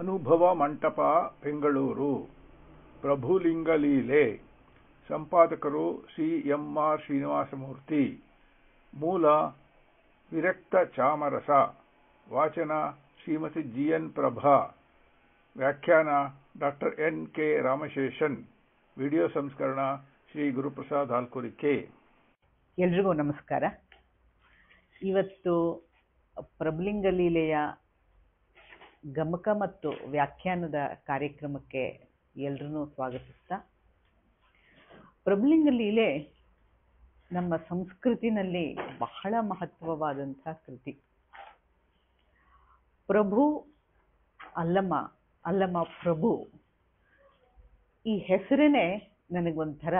ಅನುಭವ ಮಂಟಪ ಬೆಂಗಳೂರು ಪ್ರಭುಲಿಂಗಲೀಲೆ ಸಂಪಾದಕರು C R Srinivasamurthy ಮೂಲ ವಿರಕ್ತ ಚಾಮರಸ ವಾಚನ ಶ್ರೀಮತಿ ಎನ್ ಪ್ರಭಾ ವ್ಯಾಖ್ಯಾನ doctor N K Ramaseshan video ಸಂಸ್ಕರಣ ಶ್ರೀ ಗುರುಪ್ರಸಾದ್ ಹಾಲ್ಕುರಿಕೆ ಎಲ್ರಿಗೂ ನಮಸ್ಕಾರ ಇವತ್ತು ಪ್ರಭುಲಿಂಗಲೀಲೆಯ ಲೀಲೆಯ ಗಮಕ ಮತ್ತು ವ್ಯಾಖ್ಯಾನದ ಕಾರ್ಯಕ್ರಮಕ್ಕೆ ಎಲ್ಲರನ್ನೂ ಸ್ವಾಗತಿಸ್ತಾ ಪ್ರಬಲಿಂಗ ಲೀಲೆ ನಮ್ಮ ಸಂಸ್ಕೃತಿನಲ್ಲಿ ಬಹಳ ಮಹತ್ವವಾದಂಥ ಕೃತಿ ಪ್ರಭು ಅಲ್ಲಮ್ಮ ಅಲ್ಲಮ್ಮ ಪ್ರಭು ಈ ಹೆಸರೇ ನನಗೊಂಥರ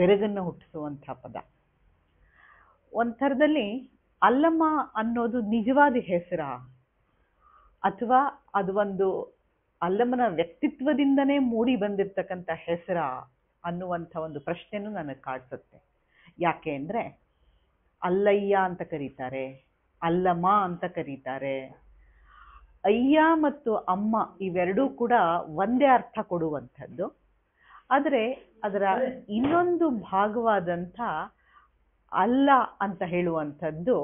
ಬೆರಗನ್ನು ಹುಟ್ಟಿಸುವಂಥ ಪದ ಒಂಥರದಲ್ಲಿ ಅಲ್ಲಮ್ಮ ಅನ್ನೋದು ನಿಜವಾದ ಹೆಸರಾ ಅಥವಾ ಅದು ಒಂದು ಅಲ್ಲಮ್ಮನ ವ್ಯಕ್ತಿತ್ವದಿಂದನೇ ಮೂಡಿ ಬಂದಿರ್ತಕ್ಕಂಥ ಹೆಸರ ಅನ್ನುವಂಥ ಒಂದು ಪ್ರಶ್ನೆನೂ ನನಗೆ ಕಾಡ್ಸುತ್ತೆ ಯಾಕೆ ಅಂದರೆ ಅಲ್ಲಯ್ಯ ಅಂತ ಕರೀತಾರೆ ಅಲ್ಲಮ್ಮ ಅಂತ ಕರೀತಾರೆ ಅಯ್ಯ ಮತ್ತು ಅಮ್ಮ ಇವೆರಡೂ ಕೂಡ ಒಂದೇ ಅರ್ಥ ಕೊಡುವಂಥದ್ದು ಆದರೆ ಅದರ ಇನ್ನೊಂದು ಭಾಗವಾದಂಥ ಅಲ್ಲ ಅಂತ ಹೇಳುವಂಥದ್ದು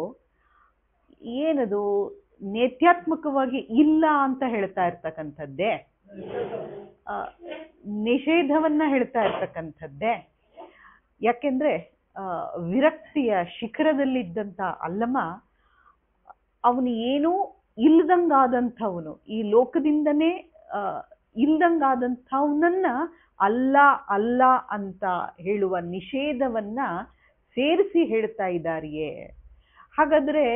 ಏನದು ನೇತ್ಯಾತ್ಮಕವಾಗಿ ಇಲ್ಲ ಅಂತ ಹೇಳ್ತಾ ಇರ್ತಕ್ಕಂಥದ್ದೇ ನಿಷೇಧವನ್ನ ಹೇಳ್ತಾ ಇರ್ತಕ್ಕಂಥದ್ದೇ ಯಾಕೆಂದ್ರೆ ವಿರಕ್ತಿಯ ಶಿಖರದಲ್ಲಿದ್ದಂತ ಅಲ್ಲಮ ಅವನು ಏನೂ ಇಲ್ದಂಗಾದಂಥವನು ಈ ಲೋಕದಿಂದನೇ ಇಲ್ದಂಗಾದಂಥವನನ್ನ ಅಲ್ಲ ಅಲ್ಲ ಅಂತ ಹೇಳುವ ನಿಷೇಧವನ್ನ ಸೇರಿಸಿ ಹೇಳ್ತಾ ಇದ್ದಾರಿಯೇ ಹಾಗಾದ್ರೆ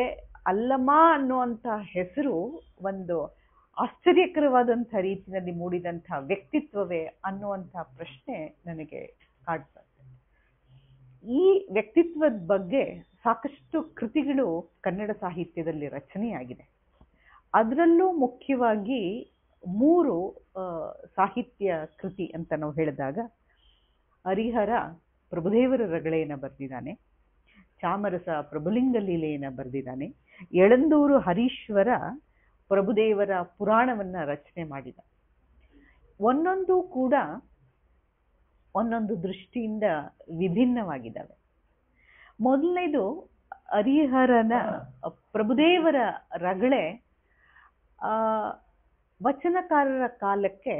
ಅಲ್ಲಮ್ಮ ಅನ್ನುವಂಥ ಹೆಸರು ಒಂದು ಆಶ್ಚರ್ಯಕರವಾದಂಥ ರೀತಿಯಲ್ಲಿ ಮೂಡಿದಂಥ ವ್ಯಕ್ತಿತ್ವವೇ ಅನ್ನುವಂಥ ಪ್ರಶ್ನೆ ನನಗೆ ಕಾಡ್ತದೆ ಈ ವ್ಯಕ್ತಿತ್ವದ ಬಗ್ಗೆ ಸಾಕಷ್ಟು ಕೃತಿಗಳು ಕನ್ನಡ ಸಾಹಿತ್ಯದಲ್ಲಿ ರಚನೆಯಾಗಿದೆ ಅದರಲ್ಲೂ ಮುಖ್ಯವಾಗಿ ಮೂರು ಸಾಹಿತ್ಯ ಕೃತಿ ಅಂತ ನಾವು ಹೇಳಿದಾಗ ಹರಿಹರ ಪ್ರಭುದೇವರ ರಗಳೆಯನ್ನು ಬರೆದಿದ್ದಾನೆ ಚಾಮರಸ ಪ್ರಭುಲಿಂಗ ಲೀಲೆಯನ್ನು ಬರೆದಿದ್ದಾನೆ ಎಳಂದೂರು ಹರೀಶ್ವರ ಪ್ರಭುದೇವರ ಪುರಾಣವನ್ನ ರಚನೆ ಮಾಡಿದ ಒಂದೊಂದು ಕೂಡ ಒಂದೊಂದು ದೃಷ್ಟಿಯಿಂದ ವಿಭಿನ್ನವಾಗಿದ್ದಾವೆ ಮೊದಲನೇದು ಹರಿಹರನ ಪ್ರಭುದೇವರ ರಗಳೆ ವಚನಕಾರರ ಕಾಲಕ್ಕೆ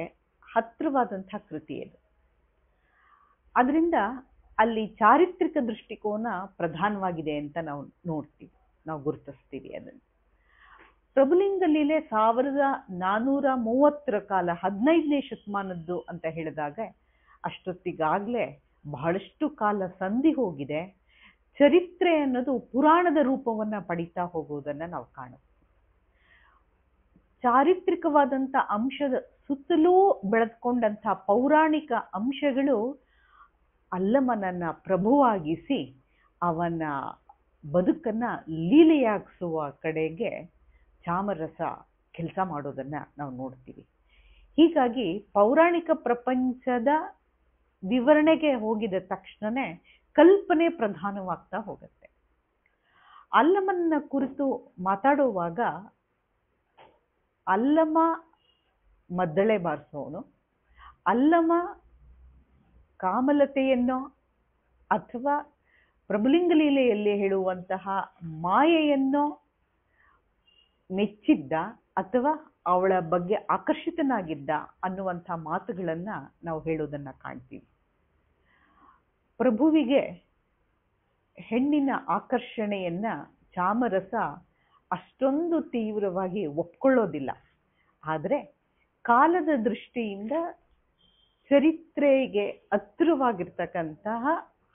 ಹತ್ತಿರವಾದಂತಹ ಕೃತಿ ಅದು ಅದರಿಂದ ಅಲ್ಲಿ ಚಾರಿತ್ರಿಕ ದೃಷ್ಟಿಕೋನ ಪ್ರಧಾನವಾಗಿದೆ ಅಂತ ನಾವು ನೋಡ್ತೀವಿ ನಾವು ಗುರುತಿಸ್ತೀವಿ ಅದನ್ನು ಪ್ರಭುಲಿಂಗ ಲೀಲೆ ಸಾವಿರದ ನಾನೂರ ಮೂವತ್ತರ ಕಾಲ ಹದಿನೈದನೇ ಶತಮಾನದ್ದು ಅಂತ ಹೇಳಿದಾಗ ಅಷ್ಟೊತ್ತಿಗಾಗಲೇ ಬಹಳಷ್ಟು ಕಾಲ ಸಂಧಿ ಹೋಗಿದೆ ಚರಿತ್ರೆ ಅನ್ನೋದು ಪುರಾಣದ ರೂಪವನ್ನ ಪಡಿತಾ ಹೋಗುವುದನ್ನು ನಾವು ಕಾಣುತ್ತೇವೆ ಚಾರಿತ್ರಿಕವಾದಂಥ ಅಂಶದ ಸುತ್ತಲೂ ಬೆಳೆದ್ಕೊಂಡಂಥ ಪೌರಾಣಿಕ ಅಂಶಗಳು ಅಲ್ಲಮನನ್ನ ಪ್ರಭುವಾಗಿಸಿ ಅವನ ಬದುಕನ್ನು ಲೀಲೆಯಾಗಿಸುವ ಕಡೆಗೆ ಚಾಮರಸ ಕೆಲಸ ಮಾಡೋದನ್ನು ನಾವು ನೋಡ್ತೀವಿ ಹೀಗಾಗಿ ಪೌರಾಣಿಕ ಪ್ರಪಂಚದ ವಿವರಣೆಗೆ ಹೋಗಿದ ತಕ್ಷಣವೇ ಕಲ್ಪನೆ ಪ್ರಧಾನವಾಗ್ತಾ ಹೋಗುತ್ತೆ ಅಲ್ಲಮನ್ನ ಕುರಿತು ಮಾತಾಡುವಾಗ ಅಲ್ಲಮ ಮದ್ದಳೆ ಬಾರಿಸೋನು ಅಲ್ಲಮ ಕಾಮಲತೆಯನ್ನು ಅಥವಾ ಪ್ರಭುಲಿಂಗ ಲೀಲೆಯಲ್ಲಿ ಹೇಳುವಂತಹ ಮಾಯೆಯನ್ನು ಮೆಚ್ಚಿದ್ದ ಅಥವಾ ಅವಳ ಬಗ್ಗೆ ಆಕರ್ಷಿತನಾಗಿದ್ದ ಅನ್ನುವಂತಹ ಮಾತುಗಳನ್ನು ನಾವು ಹೇಳೋದನ್ನ ಕಾಣ್ತೀವಿ ಪ್ರಭುವಿಗೆ ಹೆಣ್ಣಿನ ಆಕರ್ಷಣೆಯನ್ನ ಚಾಮರಸ ಅಷ್ಟೊಂದು ತೀವ್ರವಾಗಿ ಒಪ್ಕೊಳ್ಳೋದಿಲ್ಲ ಆದ್ರೆ ಕಾಲದ ದೃಷ್ಟಿಯಿಂದ ಚರಿತ್ರೆಗೆ ಹತ್ರವಾಗಿರ್ತಕ್ಕಂತಹ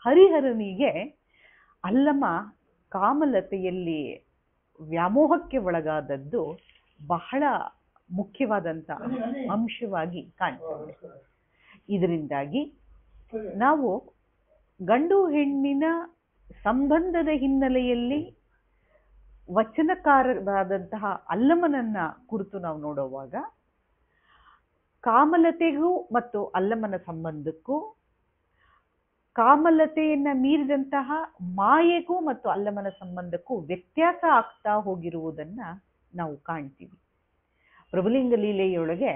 ಹರಿಹರನಿಗೆ ಅಲ್ಲಮ್ಮ ಕಾಮಲತೆಯಲ್ಲಿ ವ್ಯಾಮೋಹಕ್ಕೆ ಒಳಗಾದದ್ದು ಬಹಳ ಮುಖ್ಯವಾದಂತಹ ಅಂಶವಾಗಿ ಕಾಣ್ತದೆ ಇದರಿಂದಾಗಿ ನಾವು ಗಂಡು ಹೆಣ್ಣಿನ ಸಂಬಂಧದ ಹಿನ್ನೆಲೆಯಲ್ಲಿ ವಚನಕಾರರಾದಂತಹ ಅಲ್ಲಮನನ್ನ ಕುರಿತು ನಾವು ನೋಡುವಾಗ ಕಾಮಲತೆಗೂ ಮತ್ತು ಅಲ್ಲಮನ ಸಂಬಂಧಕ್ಕೂ ಕಾಮಲತೆಯನ್ನ ಮೀರಿದಂತಹ ಮಾಯೆಗೂ ಮತ್ತು ಅಲ್ಲಮನ ಸಂಬಂಧಕ್ಕೂ ವ್ಯತ್ಯಾಸ ಆಗ್ತಾ ಹೋಗಿರುವುದನ್ನ ನಾವು ಕಾಣ್ತೀವಿ ಪ್ರಭುಲಿಂಗ ಲೀಲೆಯೊಳಗೆ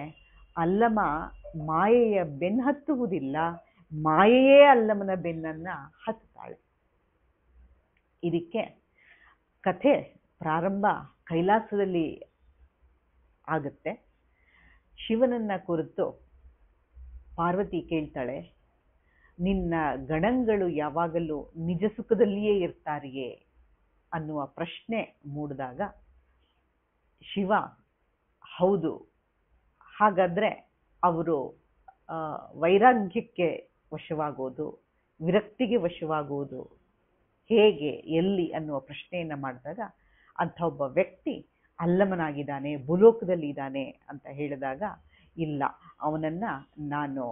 ಅಲ್ಲಮ ಮಾಯೆಯ ಬೆನ್ನು ಹತ್ತುವುದಿಲ್ಲ ಮಾಯೆಯೇ ಅಲ್ಲಮನ ಬೆನ್ನನ್ನ ಹತ್ತಾಳೆ ಇದಕ್ಕೆ ಕಥೆ ಪ್ರಾರಂಭ ಕೈಲಾಸದಲ್ಲಿ ಆಗುತ್ತೆ ಶಿವನನ್ನ ಕುರಿತು ಪಾರ್ವತಿ ಕೇಳ್ತಾಳೆ ನಿನ್ನ ಗಣಗಳು ಯಾವಾಗಲೂ ನಿಜ ಸುಖದಲ್ಲಿಯೇ ಇರ್ತಾರಿಯೇ ಅನ್ನುವ ಪ್ರಶ್ನೆ ಮೂಡಿದಾಗ ಶಿವ ಹೌದು ಹಾಗಾದರೆ ಅವರು ವೈರಾಗ್ಯಕ್ಕೆ ವಶವಾಗೋದು ವಿರಕ್ತಿಗೆ ವಶವಾಗುವುದು ಹೇಗೆ ಎಲ್ಲಿ ಅನ್ನುವ ಪ್ರಶ್ನೆಯನ್ನು ಮಾಡಿದಾಗ ಅಂಥ ಒಬ್ಬ ವ್ಯಕ್ತಿ ಅಲ್ಲಮನಾಗಿದ್ದಾನೆ ಭೂಲೋಕದಲ್ಲಿ ಇದ್ದಾನೆ ಅಂತ ಹೇಳಿದಾಗ ಇಲ್ಲ ಅವನನ್ನು ನಾನು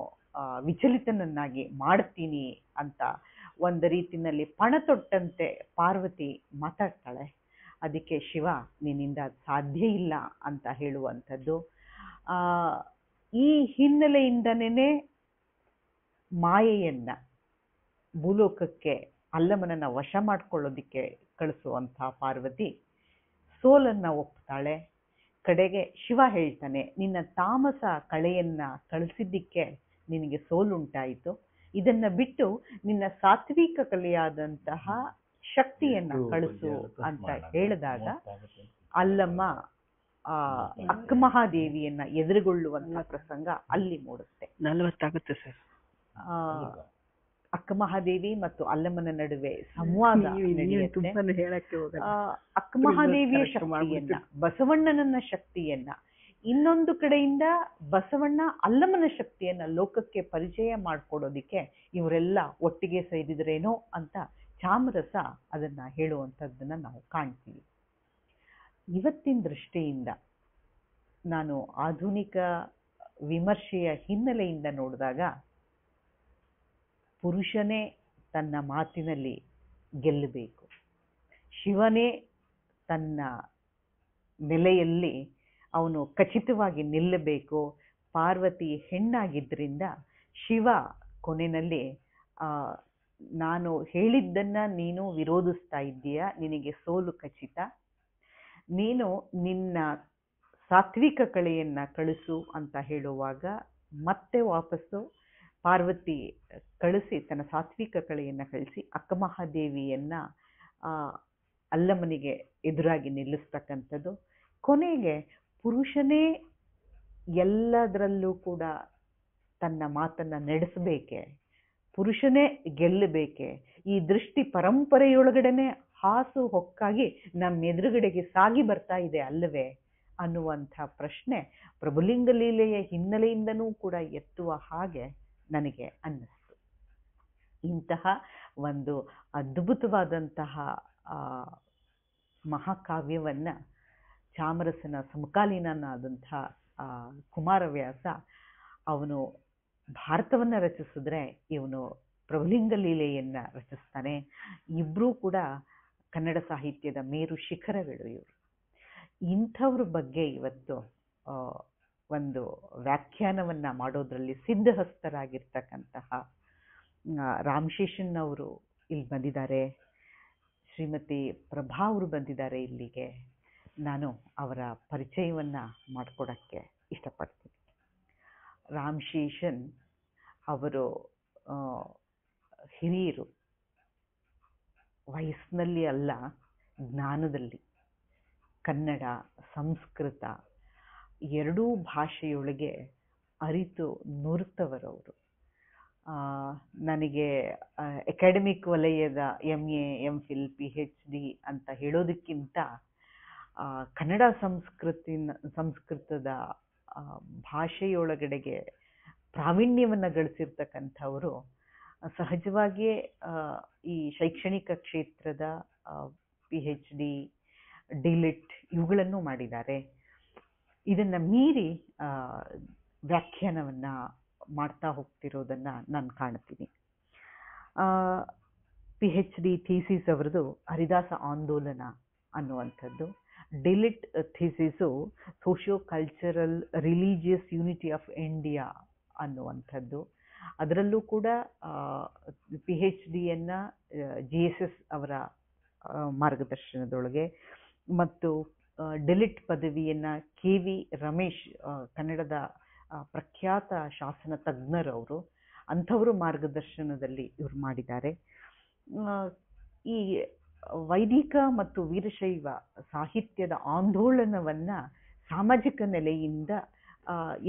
ವಿಚಲಿತನನ್ನಾಗಿ ಮಾಡ್ತೀನಿ ಅಂತ ಒಂದು ರೀತಿನಲ್ಲಿ ಪಣ ತೊಟ್ಟಂತೆ ಪಾರ್ವತಿ ಮಾತಾಡ್ತಾಳೆ ಅದಕ್ಕೆ ಶಿವ ನಿನ್ನಿಂದ ಸಾಧ್ಯ ಇಲ್ಲ ಅಂತ ಹೇಳುವಂಥದ್ದು ಈ ಹಿನ್ನೆಲೆಯಿಂದನೇ ಮಾಯೆಯನ್ನ ಭೂಲೋಕಕ್ಕೆ ಅಲ್ಲಮನನ್ನ ವಶ ಮಾಡ್ಕೊಳ್ಳೋದಿಕ್ಕೆ ಕಳಿಸುವಂಥ ಪಾರ್ವತಿ ಸೋಲನ್ನ ಒಪ್ತಾಳೆ ಕಡೆಗೆ ಶಿವ ಹೇಳ್ತಾನೆ ನಿನ್ನ ತಾಮಸ ಕಳೆಯನ್ನ ಕಳಿಸಿದ್ದಕ್ಕೆ ನಿನಗೆ ಸೋಲುಂಟಾಯಿತು ಇದನ್ನ ಬಿಟ್ಟು ನಿನ್ನ ಸಾತ್ವಿಕ ಕಲೆಯಾದಂತಹ ಶಕ್ತಿಯನ್ನ ಕಳಿಸು ಅಂತ ಹೇಳಿದಾಗ ಅಲ್ಲಮ್ಮ ಆ ಅಕ್ಕ ಮಹಾದೇವಿಯನ್ನ ಎದುರುಗೊಳ್ಳುವಂತಹ ಪ್ರಸಂಗ ಅಲ್ಲಿ ಮೂಡುತ್ತೆ ನಲವತ್ತಾಗುತ್ತೆ ಸರ್ ಅಕ್ಕ ಮಹಾದೇವಿ ಮತ್ತು ಅಲ್ಲಮ್ಮನ ನಡುವೆ ಸಂವಾದ ಅಕ್ಕ ಮಹಾದೇವಿಯ ಶಕ್ತಿಯನ್ನ ಬಸವಣ್ಣನನ್ನ ಶಕ್ತಿಯನ್ನ ಇನ್ನೊಂದು ಕಡೆಯಿಂದ ಬಸವಣ್ಣ ಅಲ್ಲಮನ ಶಕ್ತಿಯನ್ನು ಲೋಕಕ್ಕೆ ಪರಿಚಯ ಮಾಡಿಕೊಡೋದಿಕ್ಕೆ ಇವರೆಲ್ಲ ಒಟ್ಟಿಗೆ ಸೇರಿದ್ರೇನೋ ಅಂತ ಚಾಮರಸ ಅದನ್ನು ಹೇಳುವಂಥದ್ದನ್ನು ನಾವು ಕಾಣ್ತೀವಿ ಇವತ್ತಿನ ದೃಷ್ಟಿಯಿಂದ ನಾನು ಆಧುನಿಕ ವಿಮರ್ಶೆಯ ಹಿನ್ನೆಲೆಯಿಂದ ನೋಡಿದಾಗ ಪುರುಷನೇ ತನ್ನ ಮಾತಿನಲ್ಲಿ ಗೆಲ್ಲಬೇಕು ಶಿವನೇ ತನ್ನ ನೆಲೆಯಲ್ಲಿ ಅವನು ಖಚಿತವಾಗಿ ನಿಲ್ಲಬೇಕು ಪಾರ್ವತಿ ಹೆಣ್ಣಾಗಿದ್ದರಿಂದ ಶಿವ ಕೊನೆಯಲ್ಲಿ ನಾನು ಹೇಳಿದ್ದನ್ನು ನೀನು ವಿರೋಧಿಸ್ತಾ ಇದ್ದೀಯ ನಿನಗೆ ಸೋಲು ಖಚಿತ ನೀನು ನಿನ್ನ ಸಾತ್ವಿಕ ಕಳೆಯನ್ನು ಕಳಿಸು ಅಂತ ಹೇಳುವಾಗ ಮತ್ತೆ ವಾಪಸ್ಸು ಪಾರ್ವತಿ ಕಳಿಸಿ ತನ್ನ ಸಾತ್ವಿಕ ಕಳೆಯನ್ನು ಕಳಿಸಿ ಅಕ್ಕಮಹಾದೇವಿಯನ್ನು ಅಲ್ಲಮ್ಮನಿಗೆ ಎದುರಾಗಿ ನಿಲ್ಲಿಸ್ತಕ್ಕಂಥದ್ದು ಕೊನೆಗೆ ಪುರುಷನೇ ಎಲ್ಲದರಲ್ಲೂ ಕೂಡ ತನ್ನ ಮಾತನ್ನು ನಡೆಸಬೇಕೆ ಪುರುಷನೇ ಗೆಲ್ಲಬೇಕೆ ಈ ದೃಷ್ಟಿ ಪರಂಪರೆಯೊಳಗಡೆನೆ ಹಾಸು ಹೊಕ್ಕಾಗಿ ನಮ್ಮ ಎದುರುಗಡೆಗೆ ಸಾಗಿ ಬರ್ತಾ ಇದೆ ಅಲ್ಲವೇ ಅನ್ನುವಂಥ ಪ್ರಶ್ನೆ ಪ್ರಭುಲಿಂಗ ಲೀಲೆಯ ಹಿನ್ನೆಲೆಯಿಂದನೂ ಕೂಡ ಎತ್ತುವ ಹಾಗೆ ನನಗೆ ಅನ್ನಿಸ್ತು ಇಂತಹ ಒಂದು ಅದ್ಭುತವಾದಂತಹ ಮಹಾಕಾವ್ಯವನ್ನು ಚಾಮರಸನ ಸಮಕಾಲೀನನಾದಂಥ ಕುಮಾರವ್ಯಾಸ ಅವನು ಭಾರತವನ್ನು ರಚಿಸಿದ್ರೆ ಇವನು ಪ್ರಭುಲಿಂಗ ಲೀಲೆಯನ್ನು ರಚಿಸ್ತಾನೆ ಇಬ್ಬರೂ ಕೂಡ ಕನ್ನಡ ಸಾಹಿತ್ಯದ ಮೇರು ಶಿಖರಗಳು ಇವರು ಇಂಥವ್ರ ಬಗ್ಗೆ ಇವತ್ತು ಒಂದು ವ್ಯಾಖ್ಯಾನವನ್ನು ಮಾಡೋದರಲ್ಲಿ ಸಿದ್ಧಹಸ್ತರಾಗಿರ್ತಕ್ಕಂತಹ ಅವರು ಇಲ್ಲಿ ಬಂದಿದ್ದಾರೆ ಶ್ರೀಮತಿ ಪ್ರಭಾ ಅವರು ಬಂದಿದ್ದಾರೆ ಇಲ್ಲಿಗೆ ನಾನು ಅವರ ಪರಿಚಯವನ್ನು ಮಾಡಿಕೊಡೋಕ್ಕೆ ಇಷ್ಟಪಡ್ತೀನಿ ರಾಮ್ ಶೇಷನ್ ಅವರು ಹಿರಿಯರು ವಯಸ್ಸಿನಲ್ಲಿ ಅಲ್ಲ ಜ್ಞಾನದಲ್ಲಿ ಕನ್ನಡ ಸಂಸ್ಕೃತ ಎರಡೂ ಭಾಷೆಯೊಳಗೆ ಅರಿತು ನುರಿತವರವರು ನನಗೆ ಎಕಾಡೆಮಿಕ್ ವಲಯದ M A M Phil P H D ಅಂತ ಹೇಳೋದಕ್ಕಿಂತ ಕನ್ನಡ ಸಂಸ್ಕೃತಿನ ಸಂಸ್ಕೃತದ ಭಾಷೆಯೊಳಗಡೆಗೆ ಪ್ರಾವೀಣ್ಯವನ್ನು ಗಳಿಸಿರ್ತಕ್ಕಂಥವರು ಸಹಜವಾಗಿಯೇ ಈ ಶೈಕ್ಷಣಿಕ ಕ್ಷೇತ್ರದ P H D D Litt e ಇವುಗಳನ್ನು ಮಾಡಿದ್ದಾರೆ ಇದನ್ನು ಮೀರಿ ವ್ಯಾಖ್ಯಾನವನ್ನು ಮಾಡ್ತಾ ಹೋಗ್ತಿರೋದನ್ನು ನಾನು ಕಾಣ್ತೀನಿ ಪಿ ಹೆಚ್ ಡಿ ಥೀಸಿಸ್ ಅವರದು ಹರಿದಾಸ ಆಂದೋಲನ ಅನ್ನುವಂಥದ್ದು D Litt thesis socio cultural religious unity of India ಅನ್ನುವಂಥದ್ದು ಅದರಲ್ಲೂ ಕೂಡ ಪಿ ಹೆಚ್ ಡಿಯನ್ನು ಜಿ ಎಸ್ ಎಸ್ ಅವರ ಮಾರ್ಗದರ್ಶನದೊಳಗೆ ಮತ್ತು ಡಿಲಿಟ್ ಪದವಿಯನ್ನು ಕೆ ವಿ ರಮೇಶ್ ಕನ್ನಡದ ಪ್ರಖ್ಯಾತ ಶಾಸನ ತಜ್ಞರವರು ಅಂಥವರು ಮಾರ್ಗದರ್ಶನದಲ್ಲಿ ಇವರು ಮಾಡಿದ್ದಾರೆ ಈ ವೈದಿಕ ಮತ್ತು ವೀರಶೈವ ಸಾಹಿತ್ಯದ ಆಂದೋಲನವನ್ನು ಸಾಮಾಜಿಕ ನೆಲೆಯಿಂದ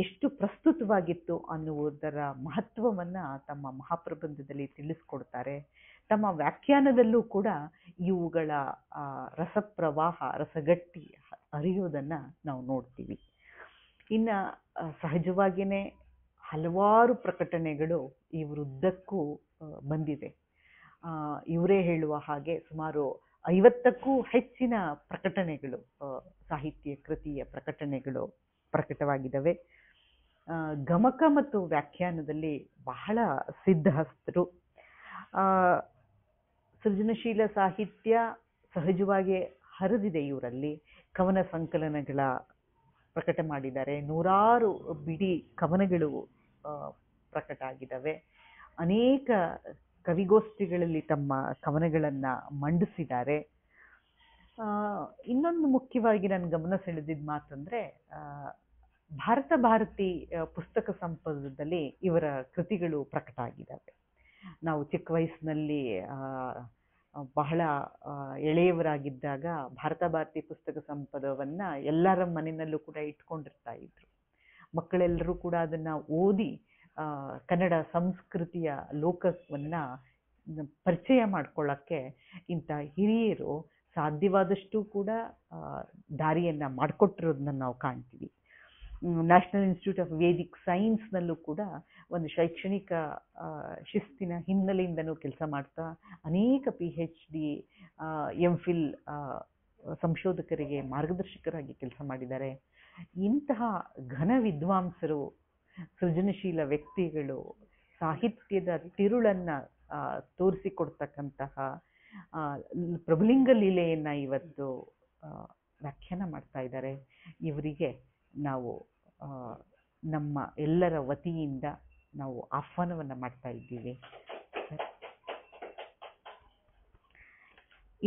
ಎಷ್ಟು ಪ್ರಸ್ತುತವಾಗಿತ್ತು ಅನ್ನುವುದರ ಮಹತ್ವವನ್ನು ತಮ್ಮ ಮಹಾಪ್ರಬಂಧದಲ್ಲಿ ತಿಳಿಸ್ಕೊಡ್ತಾರೆ ತಮ್ಮ ವ್ಯಾಖ್ಯಾನದಲ್ಲೂ ಕೂಡ ಇವುಗಳ ರಸಪ್ರವಾಹ ರಸಗಟ್ಟಿ ಅರಿಯೋದನ್ನು ನಾವು ನೋಡ್ತೀವಿ ಇನ್ನು ಸಹಜವಾಗಿಯೇ ಹಲವಾರು ಪ್ರಕಟಣೆಗಳು ಈ ವೃದ್ಧಕ್ಕೂ ಬಂದಿದೆ ಇವರೇ ಹೇಳುವ ಹಾಗೆ ಸುಮಾರು ಐವತ್ತಕ್ಕೂ ಹೆಚ್ಚಿನ ಪ್ರಕಟಣೆಗಳು ಸಾಹಿತ್ಯ ಕೃತಿಯ ಪ್ರಕಟಣೆಗಳು ಪ್ರಕಟವಾಗಿದ್ದಾವೆ ಗಮಕ ಮತ್ತು ವ್ಯಾಖ್ಯಾನದಲ್ಲಿ ಬಹಳ ಸಿದ್ಧಹಸ್ತರು ಸೃಜನಶೀಲ ಸಾಹಿತ್ಯ ಸಹಜವಾಗಿ ಹರಿದಿದೆ ಇವರಲ್ಲಿ ಕವನ ಸಂಕಲನಗಳ ಪ್ರಕಟ ಮಾಡಿದ್ದಾರೆ ನೂರಾರು ಬಿಡಿ ಕವನಗಳು ಪ್ರಕಟ ಆಗಿದ್ದಾವೆ ಅನೇಕ ಕವಿಗೋಷ್ಠಿಗಳಲ್ಲಿ ತಮ್ಮ ಕವನಗಳನ್ನು ಮಂಡಿಸಿದ್ದಾರೆ ಇನ್ನೊಂದು ಮುಖ್ಯವಾಗಿ ನಾನು ಗಮನ ಸೆಳೆದಿದ್ದ ಮಾತಂದರೆ ಭಾರತ ಭಾರತಿ ಪುಸ್ತಕ ಸಂಪದದಲ್ಲಿ ಇವರ ಕೃತಿಗಳು ಪ್ರಕಟ ಆಗಿದ್ದಾವೆ ನಾವು ಚಿಕ್ಕ ವಯಸ್ಸಿನಲ್ಲಿ ಬಹಳ ಎಳೆಯವರಾಗಿದ್ದಾಗ ಭಾರತ ಭಾರತಿ ಪುಸ್ತಕ ಸಂಪದವನ್ನ ಎಲ್ಲರ ಮನೆಯಲ್ಲೂ ಕೂಡ ಇಟ್ಕೊಂಡಿರ್ತಾ ಇದ್ರು ಮಕ್ಕಳೆಲ್ಲರೂ ಕೂಡ ಅದನ್ನ ಓದಿ ಕನ್ನಡ ಸಂಸ್ಕೃತಿಯ ಲೋಕವನ್ನು ಪರಿಚಯ ಮಾಡ್ಕೊಳ್ಳೋಕ್ಕೆ ಇಂಥ ಹಿರಿಯರು ಸಾಧ್ಯವಾದಷ್ಟು ಕೂಡ ದಾರಿಯನ್ನು ಮಾಡಿಕೊಟ್ಟಿರೋದನ್ನ ನಾವು ಕಾಣ್ತೀವಿ ನ್ಯಾಷನಲ್ ಇನ್ಸ್ಟಿಟ್ಯೂಟ್ ಆಫ್ ವೇದಿಕ್ ಸೈನ್ಸ್ನಲ್ಲೂ ಕೂಡ ಒಂದು ಶೈಕ್ಷಣಿಕ ಶಿಸ್ತಿನ ಹಿನ್ನೆಲೆಯಿಂದನೂ ಕೆಲಸ ಮಾಡ್ತಾ ಅನೇಕ P H D M Phil ಸಂಶೋಧಕರಿಗೆ ಮಾರ್ಗದರ್ಶಕರಾಗಿ ಕೆಲಸ ಮಾಡಿದ್ದಾರೆ ಇಂತಹ ಘನ ವಿದ್ವಾಂಸರು ಸೃಜನಶೀಲ ವ್ಯಕ್ತಿಗಳು ಸಾಹಿತ್ಯದ ತಿರುಳನ್ನು ತೋರಿಸಿಕೊಡ್ತಕ್ಕಂತಹ ಪ್ರಭುಲಿಂಗ ಲೀಲೆಯನ್ನು ಇವತ್ತು ವ್ಯಾಖ್ಯಾನ ಮಾಡ್ತಾ ಇದ್ದಾರೆ ಇವರಿಗೆ ನಾವು ನಮ್ಮ ಎಲ್ಲರ ವತಿಯಿಂದ ನಾವು ಆಹ್ವಾನವನ್ನು ಮಾಡ್ತಾ ಇದ್ದೀವಿ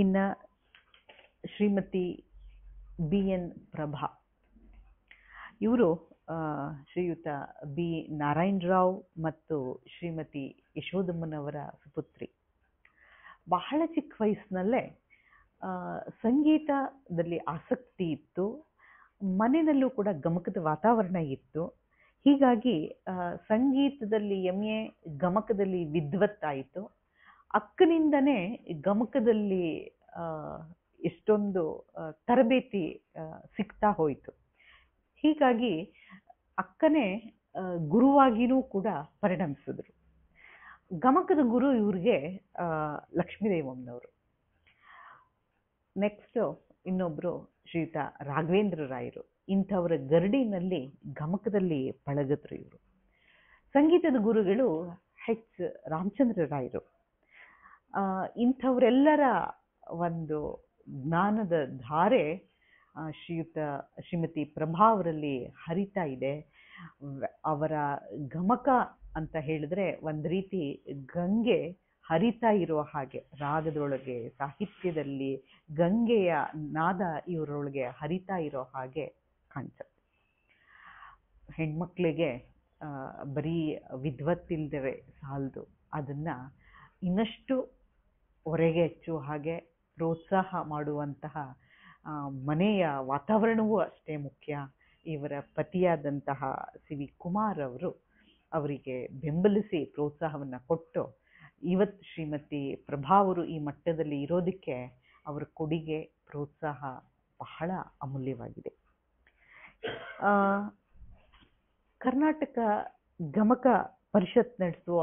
ಇನ್ನು ಶ್ರೀಮತಿ ಬಿ ಎನ್ ಪ್ರಭಾ ಇವರು ಶ್ರೀಯುತ ಬಿ ರಾವ್ ಮತ್ತು ಶ್ರೀಮತಿ ಯಶೋಧಮ್ಮನವರ ಸುಪುತ್ರಿ ಬಹಳ ಚಿಕ್ಕ ವಯಸ್ಸಿನಲ್ಲೇ ಸಂಗೀತದಲ್ಲಿ ಆಸಕ್ತಿ ಇತ್ತು ಮನೆಯಲ್ಲೂ ಕೂಡ ಗಮಕದ ವಾತಾವರಣ ಇತ್ತು ಹೀಗಾಗಿ ಸಂಗೀತದಲ್ಲಿ ಎಮ್ ಎ ಗಮಕದಲ್ಲಿ ವಿದ್ವತ್ತಾಯಿತು ಅಕ್ಕನಿಂದನೇ ಗಮಕದಲ್ಲಿ ಎಷ್ಟೊಂದು ತರಬೇತಿ ಸಿಗ್ತಾ ಹೋಯಿತು ಹೀಗಾಗಿ ಅಕ್ಕನೇ ಗುರುವಾಗಿಯೂ ಕೂಡ ಪರಿಣಮಿಸಿದ್ರು ಗಮಕದ ಗುರು ಇವ್ರಿಗೆ ಲಕ್ಷ್ಮೀದೇವಮ್ಮನವರು ನೆಕ್ಸ್ಟ್ ಇನ್ನೊಬ್ಬರು ಶ್ರೀತಾ ರಾಘವೇಂದ್ರ ರಾಯರು ಇಂಥವರ ಗರಡಿನಲ್ಲಿ ಗಮಕದಲ್ಲಿ ಪಳಗದ್ರು ಇವರು ಸಂಗೀತದ ಗುರುಗಳು ಹೆಚ್ ರಾಮಚಂದ್ರ ರಾಯರು ಇಂಥವರೆಲ್ಲರ ಒಂದು ಜ್ಞಾನದ ಧಾರೆ ಶ್ರೀಯುತ ಶ್ರೀಮತಿ ಅವರಲ್ಲಿ ಹರಿತಾ ಇದೆ ಅವರ ಗಮಕ ಅಂತ ಹೇಳಿದ್ರೆ ಒಂದು ರೀತಿ ಗಂಗೆ ಹರಿತಾ ಇರೋ ಹಾಗೆ ರಾಗದೊಳಗೆ ಸಾಹಿತ್ಯದಲ್ಲಿ ಗಂಗೆಯ ನಾದ ಇವರೊಳಗೆ ಹರಿತಾ ಇರೋ ಹಾಗೆ ಕಾಣಿಸುತ್ತೆ ಹೆಣ್ಮಕ್ಳಿಗೆ ಬರೀ ವಿದ್ವತ್ತಿಲ್ದವೆ ಸಾಲದು ಅದನ್ನ ಇನ್ನಷ್ಟು ಹೊರಗೆ ಹಚ್ಚುವ ಹಾಗೆ ಪ್ರೋತ್ಸಾಹ ಮಾಡುವಂತಹ ಮನೆಯ ವಾತಾವರಣವೂ ಅಷ್ಟೇ ಮುಖ್ಯ ಇವರ ಪತಿಯಾದಂತಹ ಸಿ ವಿ ಕುಮಾರ್ ಅವರು ಅವರಿಗೆ ಬೆಂಬಲಿಸಿ ಪ್ರೋತ್ಸಾಹವನ್ನು ಕೊಟ್ಟು ಇವತ್ತು ಶ್ರೀಮತಿ ಪ್ರಭಾವರು ಈ ಮಟ್ಟದಲ್ಲಿ ಇರೋದಕ್ಕೆ ಅವರ ಕೊಡುಗೆ ಪ್ರೋತ್ಸಾಹ ಬಹಳ ಅಮೂಲ್ಯವಾಗಿದೆ ಕರ್ನಾಟಕ ಗಮಕ ಪರಿಷತ್ ನಡೆಸುವ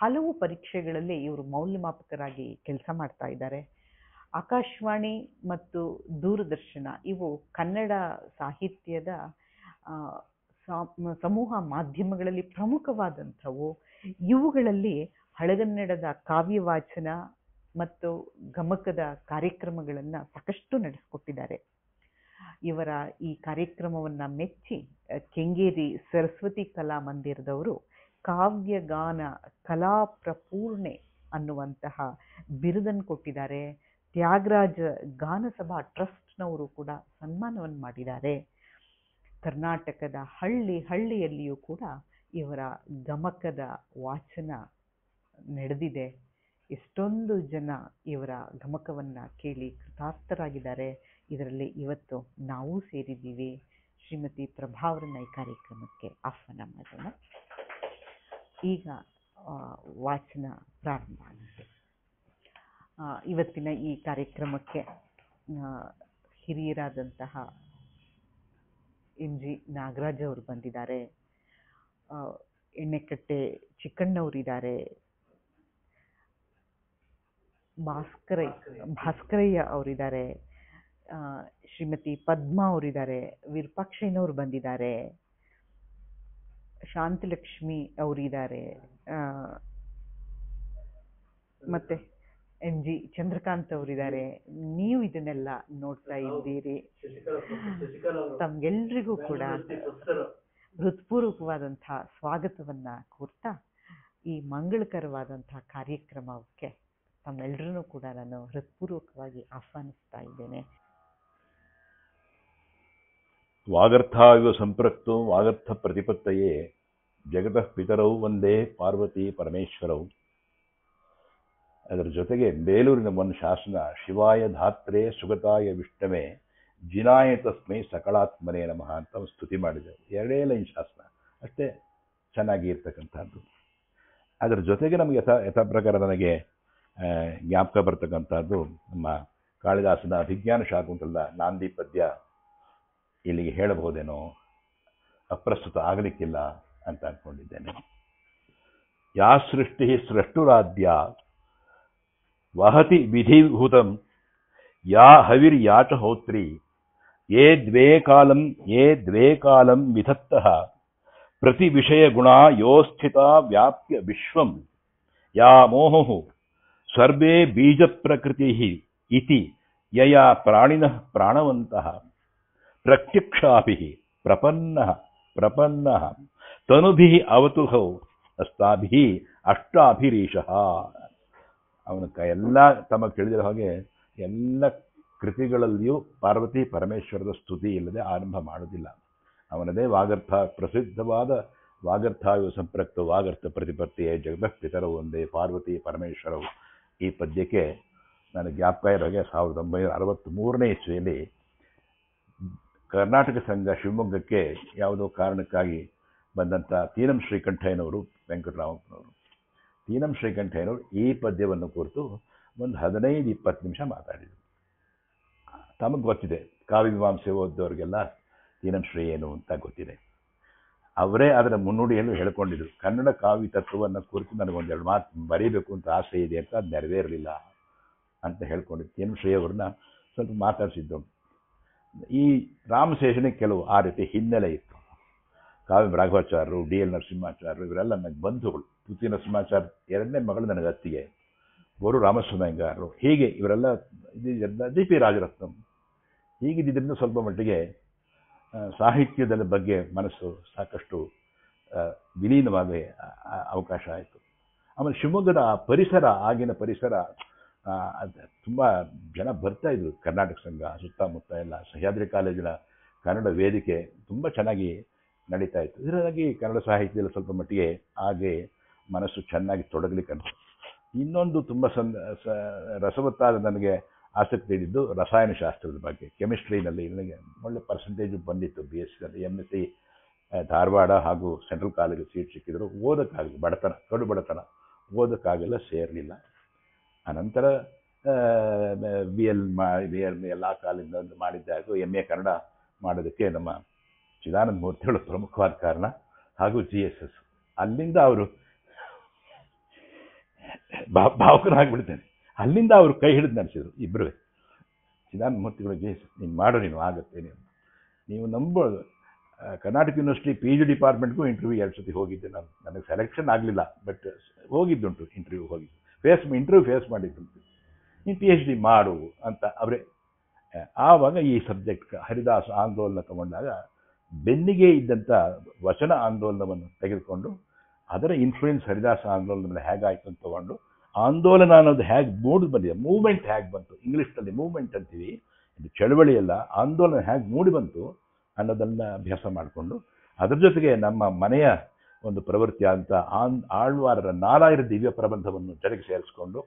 ಹಲವು ಪರೀಕ್ಷೆಗಳಲ್ಲಿ ಇವರು ಮೌಲ್ಯಮಾಪಕರಾಗಿ ಕೆಲಸ ಮಾಡ್ತಾ ಇದ್ದಾರೆ ಆಕಾಶವಾಣಿ ಮತ್ತು ದೂರದರ್ಶನ ಇವು ಕನ್ನಡ ಸಾಹಿತ್ಯದ ಸಮೂಹ ಮಾಧ್ಯಮಗಳಲ್ಲಿ ಪ್ರಮುಖವಾದಂಥವು ಇವುಗಳಲ್ಲಿ ಹಳೆಗನ್ನಡದ ಕಾವ್ಯ ವಾಚನ ಮತ್ತು ಗಮಕದ ಕಾರ್ಯಕ್ರಮಗಳನ್ನು ಸಾಕಷ್ಟು ನಡೆಸಿಕೊಟ್ಟಿದ್ದಾರೆ ಇವರ ಈ ಕಾರ್ಯಕ್ರಮವನ್ನು ಮೆಚ್ಚಿ ಕೆಂಗೇರಿ ಸರಸ್ವತಿ ಕಲಾ ಮಂದಿರದವರು ಕಾವ್ಯಗಾನ ಕಲಾಪ್ರಪೂರ್ಣೆ ಅನ್ನುವಂತಹ ಬಿರುದನ್ನು ಕೊಟ್ಟಿದ್ದಾರೆ ತ್ಯಾಗರಾಜ ಗಾನಸಭಾ ಟ್ರಸ್ಟ್ನವರು ಕೂಡ ಸನ್ಮಾನವನ್ನು ಮಾಡಿದ್ದಾರೆ ಕರ್ನಾಟಕದ ಹಳ್ಳಿ ಹಳ್ಳಿಯಲ್ಲಿಯೂ ಕೂಡ ಇವರ ಗಮಕದ ವಾಚನ ನಡೆದಿದೆ ಎಷ್ಟೊಂದು ಜನ ಇವರ ಗಮಕವನ್ನು ಕೇಳಿ ಕೃತಾರ್ಥರಾಗಿದ್ದಾರೆ ಇದರಲ್ಲಿ ಇವತ್ತು ನಾವೂ ಸೇರಿದ್ದೀವಿ ಶ್ರೀಮತಿ ಪ್ರಭಾವರ ನಾಯಿ ಕಾರ್ಯಕ್ರಮಕ್ಕೆ ಆಹ್ವಾನ ಮಾಡೋಣ ಈಗ ವಾಚನ ಪ್ರಾರಂಭ ಆಗುತ್ತೆ ಇವತ್ತಿನ ಈ ಕಾರ್ಯಕ್ರಮಕ್ಕೆ ಹಿರಿಯರಾದಂತಹ ಎಂ ಜಿ ನಾಗರಾಜ್ ಅವರು ಬಂದಿದ್ದಾರೆ ಎಣ್ಣೆಕಟ್ಟೆ ಚಿಕ್ಕಣ್ಣವರಿದ್ದಾರೆ ಭಾಸ್ಕರೈ ಭಾಸ್ಕರಯ್ಯ ಅವರಿದ್ದಾರೆ ಶ್ರೀಮತಿ ಪದ್ಮಾ ಅವರಿದ್ದಾರೆ ವಿರೂಪಾಕ್ಷಯ್ಯನವರು ಬಂದಿದ್ದಾರೆ ಶಾಂತಲಕ್ಷ್ಮಿ ಅವರಿದ್ದಾರೆ ಮತ್ತೆ ಎಂ ಜಿ ಚಂದ್ರಕಾಂತ್ ಅವರಿದ್ದಾರೆ ನೀವು ಇದನ್ನೆಲ್ಲ ನೋಡ್ತಾ ಇದ್ದೀರಿ ತಮ್ಗೆಲ್ರಿಗೂ ಕೂಡ ಹೃತ್ಪೂರ್ವಕವಾದಂಥ ಸ್ವಾಗತವನ್ನ ಕೋರ್ತಾ ಈ ಮಂಗಳಕರವಾದಂಥ ಕಾರ್ಯಕ್ರಮಕ್ಕೆ ತಮ್ಮೆಲ್ಲರನ್ನೂ ಕೂಡ ನಾನು ಹೃತ್ಪೂರ್ವಕವಾಗಿ ಆಹ್ವಾನಿಸ್ತಾ ಇದ್ದೇನೆ ವಾಗರ್ಥ ಇವ ಸಂಪ್ರಕ್ತು ವಾಗರ್ಥ ಪ್ರತಿಪತ್ತಯೇ ಜಗತಃ ಪಿತರೌ ಒಂದೇ ಪಾರ್ವತಿ ಪರಮೇಶ್ವರೌ ಅದರ ಜೊತೆಗೆ ಬೇಲೂರಿನ ಒಂದು ಶಾಸನ ಶಿವಾಯ ಧಾತ್ರೆ ಸುಗತಾಯ ವಿಷ್ಣವೆ ಜಿನಾಯ ತಸ್ಮೈ ಸಕಲಾತ್ಮನೇ ನಮಃ ಅಂತ ಸ್ತುತಿ ಮಾಡಿದೆ ಎರಡೇ ಲೈನ್ ಶಾಸನ ಅಷ್ಟೇ ಚೆನ್ನಾಗಿ ಇರ್ತಕ್ಕಂಥದ್ದು ಅದರ ಜೊತೆಗೆ ನಮಗೆ ಯಥ ಯಥಾ ಪ್ರಕಾರ ನನಗೆ ಜ್ಞಾಪಕ ಬರ್ತಕ್ಕಂಥದ್ದು ನಮ್ಮ ಕಾಳಿದಾಸನ ಅಭಿಜ್ಞಾನ ಶಾಕುಂತಲದ ನಾಂದಿ ಪದ್ಯ ಇಲ್ಲಿಗೆ ಹೇಳಬಹುದೇನೋ ಅಪ್ರಸ್ತುತ ಆಗಲಿಕ್ಕಿಲ್ಲ ಅಂತ ಅಂದ್ಕೊಂಡಿದ್ದೇನೆ ಯಾ ಸೃಷ್ಟಿ ಸೃಷ್ಟುರಾಧ್ಯ वहति विधिभूत या हविर्याचहोत्री ये द्वे कालम ये द्वे कालं विधत्तः प्रतिविषयगुणा योस्थिता व्याप्य विश्वं या मोहुः सर्वे बीज बीजप्रकृतिः इति यया प्राणिनः प्राणवन्तः प्रत्यक्षाभिः प्रपन्नः प्रपन्नः तनुभिः अवतुः अस्ताभिः अष्टाभिरीशः ಅವನ ಕ ಎಲ್ಲ ತಮಗೆ ತಿಳಿದಿರೋ ಹಾಗೆ ಎಲ್ಲ ಕೃತಿಗಳಲ್ಲಿಯೂ ಪಾರ್ವತಿ ಪರಮೇಶ್ವರದ ಸ್ತುತಿ ಇಲ್ಲದೆ ಆರಂಭ ಮಾಡೋದಿಲ್ಲ ಅವನದೇ ವಾಗರ್ಥ ಪ್ರಸಿದ್ಧವಾದ ವಾಗರ್ಥಾಯು ಸಂಪ್ರಕ್ತ ವಾಗರ್ಥ ಪ್ರತಿಪತ್ತಿಯೇ ಜಗದಃ ಪಿತರವು ಒಂದೇ ಪಾರ್ವತಿ ಪರಮೇಶ್ವರವು ಈ ಪದ್ಯಕ್ಕೆ ನಾನು ಜ್ಞಾಪಕ ಇರೋ ಹಾಗೆ ಸಾವಿರದ ಒಂಬೈನೂರ ಮೂರನೇ ಇಸ್ವಿಯಲ್ಲಿ ಕರ್ನಾಟಕ ಸಂಘ ಶಿವಮೊಗ್ಗಕ್ಕೆ ಯಾವುದೋ ಕಾರಣಕ್ಕಾಗಿ ಬಂದಂಥ ತೀರಂ ಶ್ರೀಕಂಠಯ್ಯನವರು ವೆಂಕಟರಾಮಪ್ಪನವರು ತೀನಂ ಶ್ರೀಕಂಠಯ್ಯನವರು ಈ ಪದ್ಯವನ್ನು ಕುರಿತು ಒಂದು ಹದಿನೈದು ಇಪ್ಪತ್ತು ನಿಮಿಷ ಮಾತಾಡಿದರು ತಮಗೆ ಗೊತ್ತಿದೆ ಕಾವ್ಯಮೀಮಾಂಸೆ ಓದ್ದವ್ರಿಗೆಲ್ಲ ತೀನಂ ಶ್ರೀ ಏನು ಅಂತ ಗೊತ್ತಿದೆ ಅವರೇ ಅದರ ಮುನ್ನುಡಿಯನ್ನು ಹೇಳ್ಕೊಂಡಿದ್ರು ಕನ್ನಡ ಕಾವ್ಯ ತತ್ವವನ್ನು ಕುರಿತು ನನಗೊಂದೆರಡು ಮಾತು ಬರೀಬೇಕು ಅಂತ ಆಸೆ ಇದೆ ಅಂತ ಅದು ನೆರವೇರಲಿಲ್ಲ ಅಂತ ಹೇಳ್ಕೊಂಡಿದ್ದು ತೀನಂ ಶ್ರೀ ಅವ್ರನ್ನ ಸ್ವಲ್ಪ ಮಾತಾಡಿಸಿದ್ದು ಈ ರಾಮಶೇಷನಿಗೆ ಕೆಲವು ಆ ರೀತಿ ಹಿನ್ನೆಲೆ ಇತ್ತು ಕಾವ್ಯಂ ರಾಘವಾಚಾರ್ಯರು ಡಿ ಎಲ್ ನರಸಿಂಹಾಚಾರ್ಯರು ಇವರೆಲ್ಲ ನನಗೆ ಬಂಧುಗಳು ತುತಿ ನರಸಿಂಹಾಚಾರ್ಯ ಎರಡನೇ ಮಗಳು ನನಗೆ ಅತ್ತಿಗೆ ಬೋರು ರಾಮಸ್ವಾಮಿ ಹೀಗೆ ಇವರೆಲ್ಲ ಜಿ ಪಿ ರಾಜರತ್ನಂ ಹೀಗಿದ್ದರಿಂದ ಸ್ವಲ್ಪ ಮಟ್ಟಿಗೆ ಸಾಹಿತ್ಯದ ಬಗ್ಗೆ ಮನಸ್ಸು ಸಾಕಷ್ಟು ವಿಲೀನವಾಗಿ ಅವಕಾಶ ಆಯಿತು ಆಮೇಲೆ ಶಿವಮೊಗ್ಗದ ಪರಿಸರ ಆಗಿನ ಪರಿಸರ ತುಂಬ ಜನ ಬರ್ತಾ ಇದ್ರು ಕರ್ನಾಟಕ ಸಂಘ ಸುತ್ತಮುತ್ತ ಎಲ್ಲ ಸಹ್ಯಾದ್ರಿ ಕಾಲೇಜಿನ ಕನ್ನಡ ವೇದಿಕೆ ತುಂಬ ಚೆನ್ನಾಗಿ ನಡೀತಾ ಇತ್ತು ಇದರಾಗಿ ಕನ್ನಡ ಸಾಹಿತ್ಯದಲ್ಲಿ ಸ್ವಲ್ಪ ಮಟ್ಟಿಗೆ ಹಾಗೆ ಮನಸ್ಸು ಚೆನ್ನಾಗಿ ತೊಡಗಲಿಕ್ಕೆ ಇನ್ನೊಂದು ತುಂಬ ಸಂದ ರಸವತ್ತಾದ ನನಗೆ ಆಸಕ್ತಿ ಇದ್ದಿದ್ದು ರಸಾಯನಶಾಸ್ತ್ರದ ಬಗ್ಗೆ ಕೆಮಿಸ್ಟ್ರಿನಲ್ಲಿ ನನಗೆ ಒಳ್ಳೆ ಪರ್ಸೆಂಟೇಜು ಬಂದಿತ್ತು ಬಿ ಎಸ್ ಸಿನಲ್ಲಿ ಎಮ್ ಎಸ್ ಸಿ ಧಾರವಾಡ ಹಾಗೂ ಸೆಂಟ್ರಲ್ ಕಾಲೇಜು ಸೀಟ್ ಸಿಕ್ಕಿದ್ರು ಓದೋಕ್ಕಾಗಲಿ ಬಡತನ ಕಡು ಬಡತನ ಓದೋಕ್ಕಾಗಲ್ಲ ಸೇರಲಿಲ್ಲ ಅನಂತರ ಬಿ ಎಲ್ ಮಾ ಬಿ ಎಲ್ ಎಲ್ಲ ಕಾಲೇಜಿನಲ್ಲಿ ಮಾಡಿದ್ದಾಗ ಎಮ್ ಎ ಕನ್ನಡ ಮಾಡೋದಕ್ಕೆ ನಮ್ಮ ಚಿದಾನಂದ ಮೂರ್ತಿಗಳು ಪ್ರಮುಖವಾದ ಕಾರಣ ಹಾಗೂ ಜಿ ಎಸ್ ಎಸ್ ಅಲ್ಲಿಂದ ಅವರು ಭಾ ಭಾವುಕನಾಗ್ಬಿಡ್ತೇನೆ ಅಲ್ಲಿಂದ ಅವರು ಕೈ ಹಿಡಿದು ನಡೆಸಿದ್ರು ಇಬ್ಬರು ಚಿದಾನಂದ ಮೂರ್ತಿಗಳು ಜಿ ಎಸ್ ಎಸ್ ನೀನು ಮಾಡು ನೀನು ಆಗುತ್ತೆ ನೀನು ನೀವು ನಂಬೋದು ಕರ್ನಾಟಕ ಯೂನಿವರ್ಸಿಟಿ ಪಿ ಜಿ ಡಿಪಾರ್ಟ್ಮೆಂಟ್ಗೂ ಇಂಟರ್ವ್ಯೂ ಎರಡು ಸತಿ ಹೋಗಿದ್ದೆ ನಾನು ನನಗೆ ಸೆಲೆಕ್ಷನ್ ಆಗಲಿಲ್ಲ ಬಟ್ ಹೋಗಿದ್ದುಂಟು ಇಂಟರ್ವ್ಯೂ ಹೋಗಿದ್ದು ಫೇಸ್ ಇಂಟರ್ವ್ಯೂ ಫೇಸ್ ಮಾಡಿದ್ದುಂಟು ನೀನು ಪಿ ಎಚ್ ಡಿ ಮಾಡು ಅಂತ ಅವರೇ ಆವಾಗ ಈ ಸಬ್ಜೆಕ್ಟ್ ಹರಿದಾಸ ಆಂದೋಲನ ತಗೊಂಡಾಗ ಬೆನ್ನಿಗೆ ಇದ್ದಂಥ ವಚನ ಆಂದೋಲನವನ್ನು ತೆಗೆದುಕೊಂಡು ಅದರ ಇನ್ಫ್ಲೂಯೆನ್ಸ್ ಹರಿದಾಸ ಆಂದೋಲನದಲ್ಲಿ ಹೇಗಾಯಿತು ಅಂತ ತಗೊಂಡು ಆಂದೋಲನ ಅನ್ನೋದು ಹೇಗೆ ಮೂಡಿ ಬಂದಿದೆ ಮೂವ್ಮೆಂಟ್ ಹೇಗೆ ಬಂತು ಇಂಗ್ಲೀಷ್ನಲ್ಲಿ ಮೂವ್ಮೆಂಟ್ ಅಂತೀವಿ ಇದು ಅಲ್ಲ ಆಂದೋಲನ ಹೇಗೆ ಮೂಡಿ ಬಂತು ಅನ್ನೋದನ್ನ ಅಭ್ಯಾಸ ಮಾಡಿಕೊಂಡು ಅದರ ಜೊತೆಗೆ ನಮ್ಮ ಮನೆಯ ಒಂದು ಪ್ರವೃತ್ತಿ ಅಂತ ಆನ್ ಆಳ್ವಾರರ ನಾಲಾಯರ ದಿವ್ಯ ಪ್ರಬಂಧವನ್ನು ಜರುಗಿ ಸೇರಿಸ್ಕೊಂಡು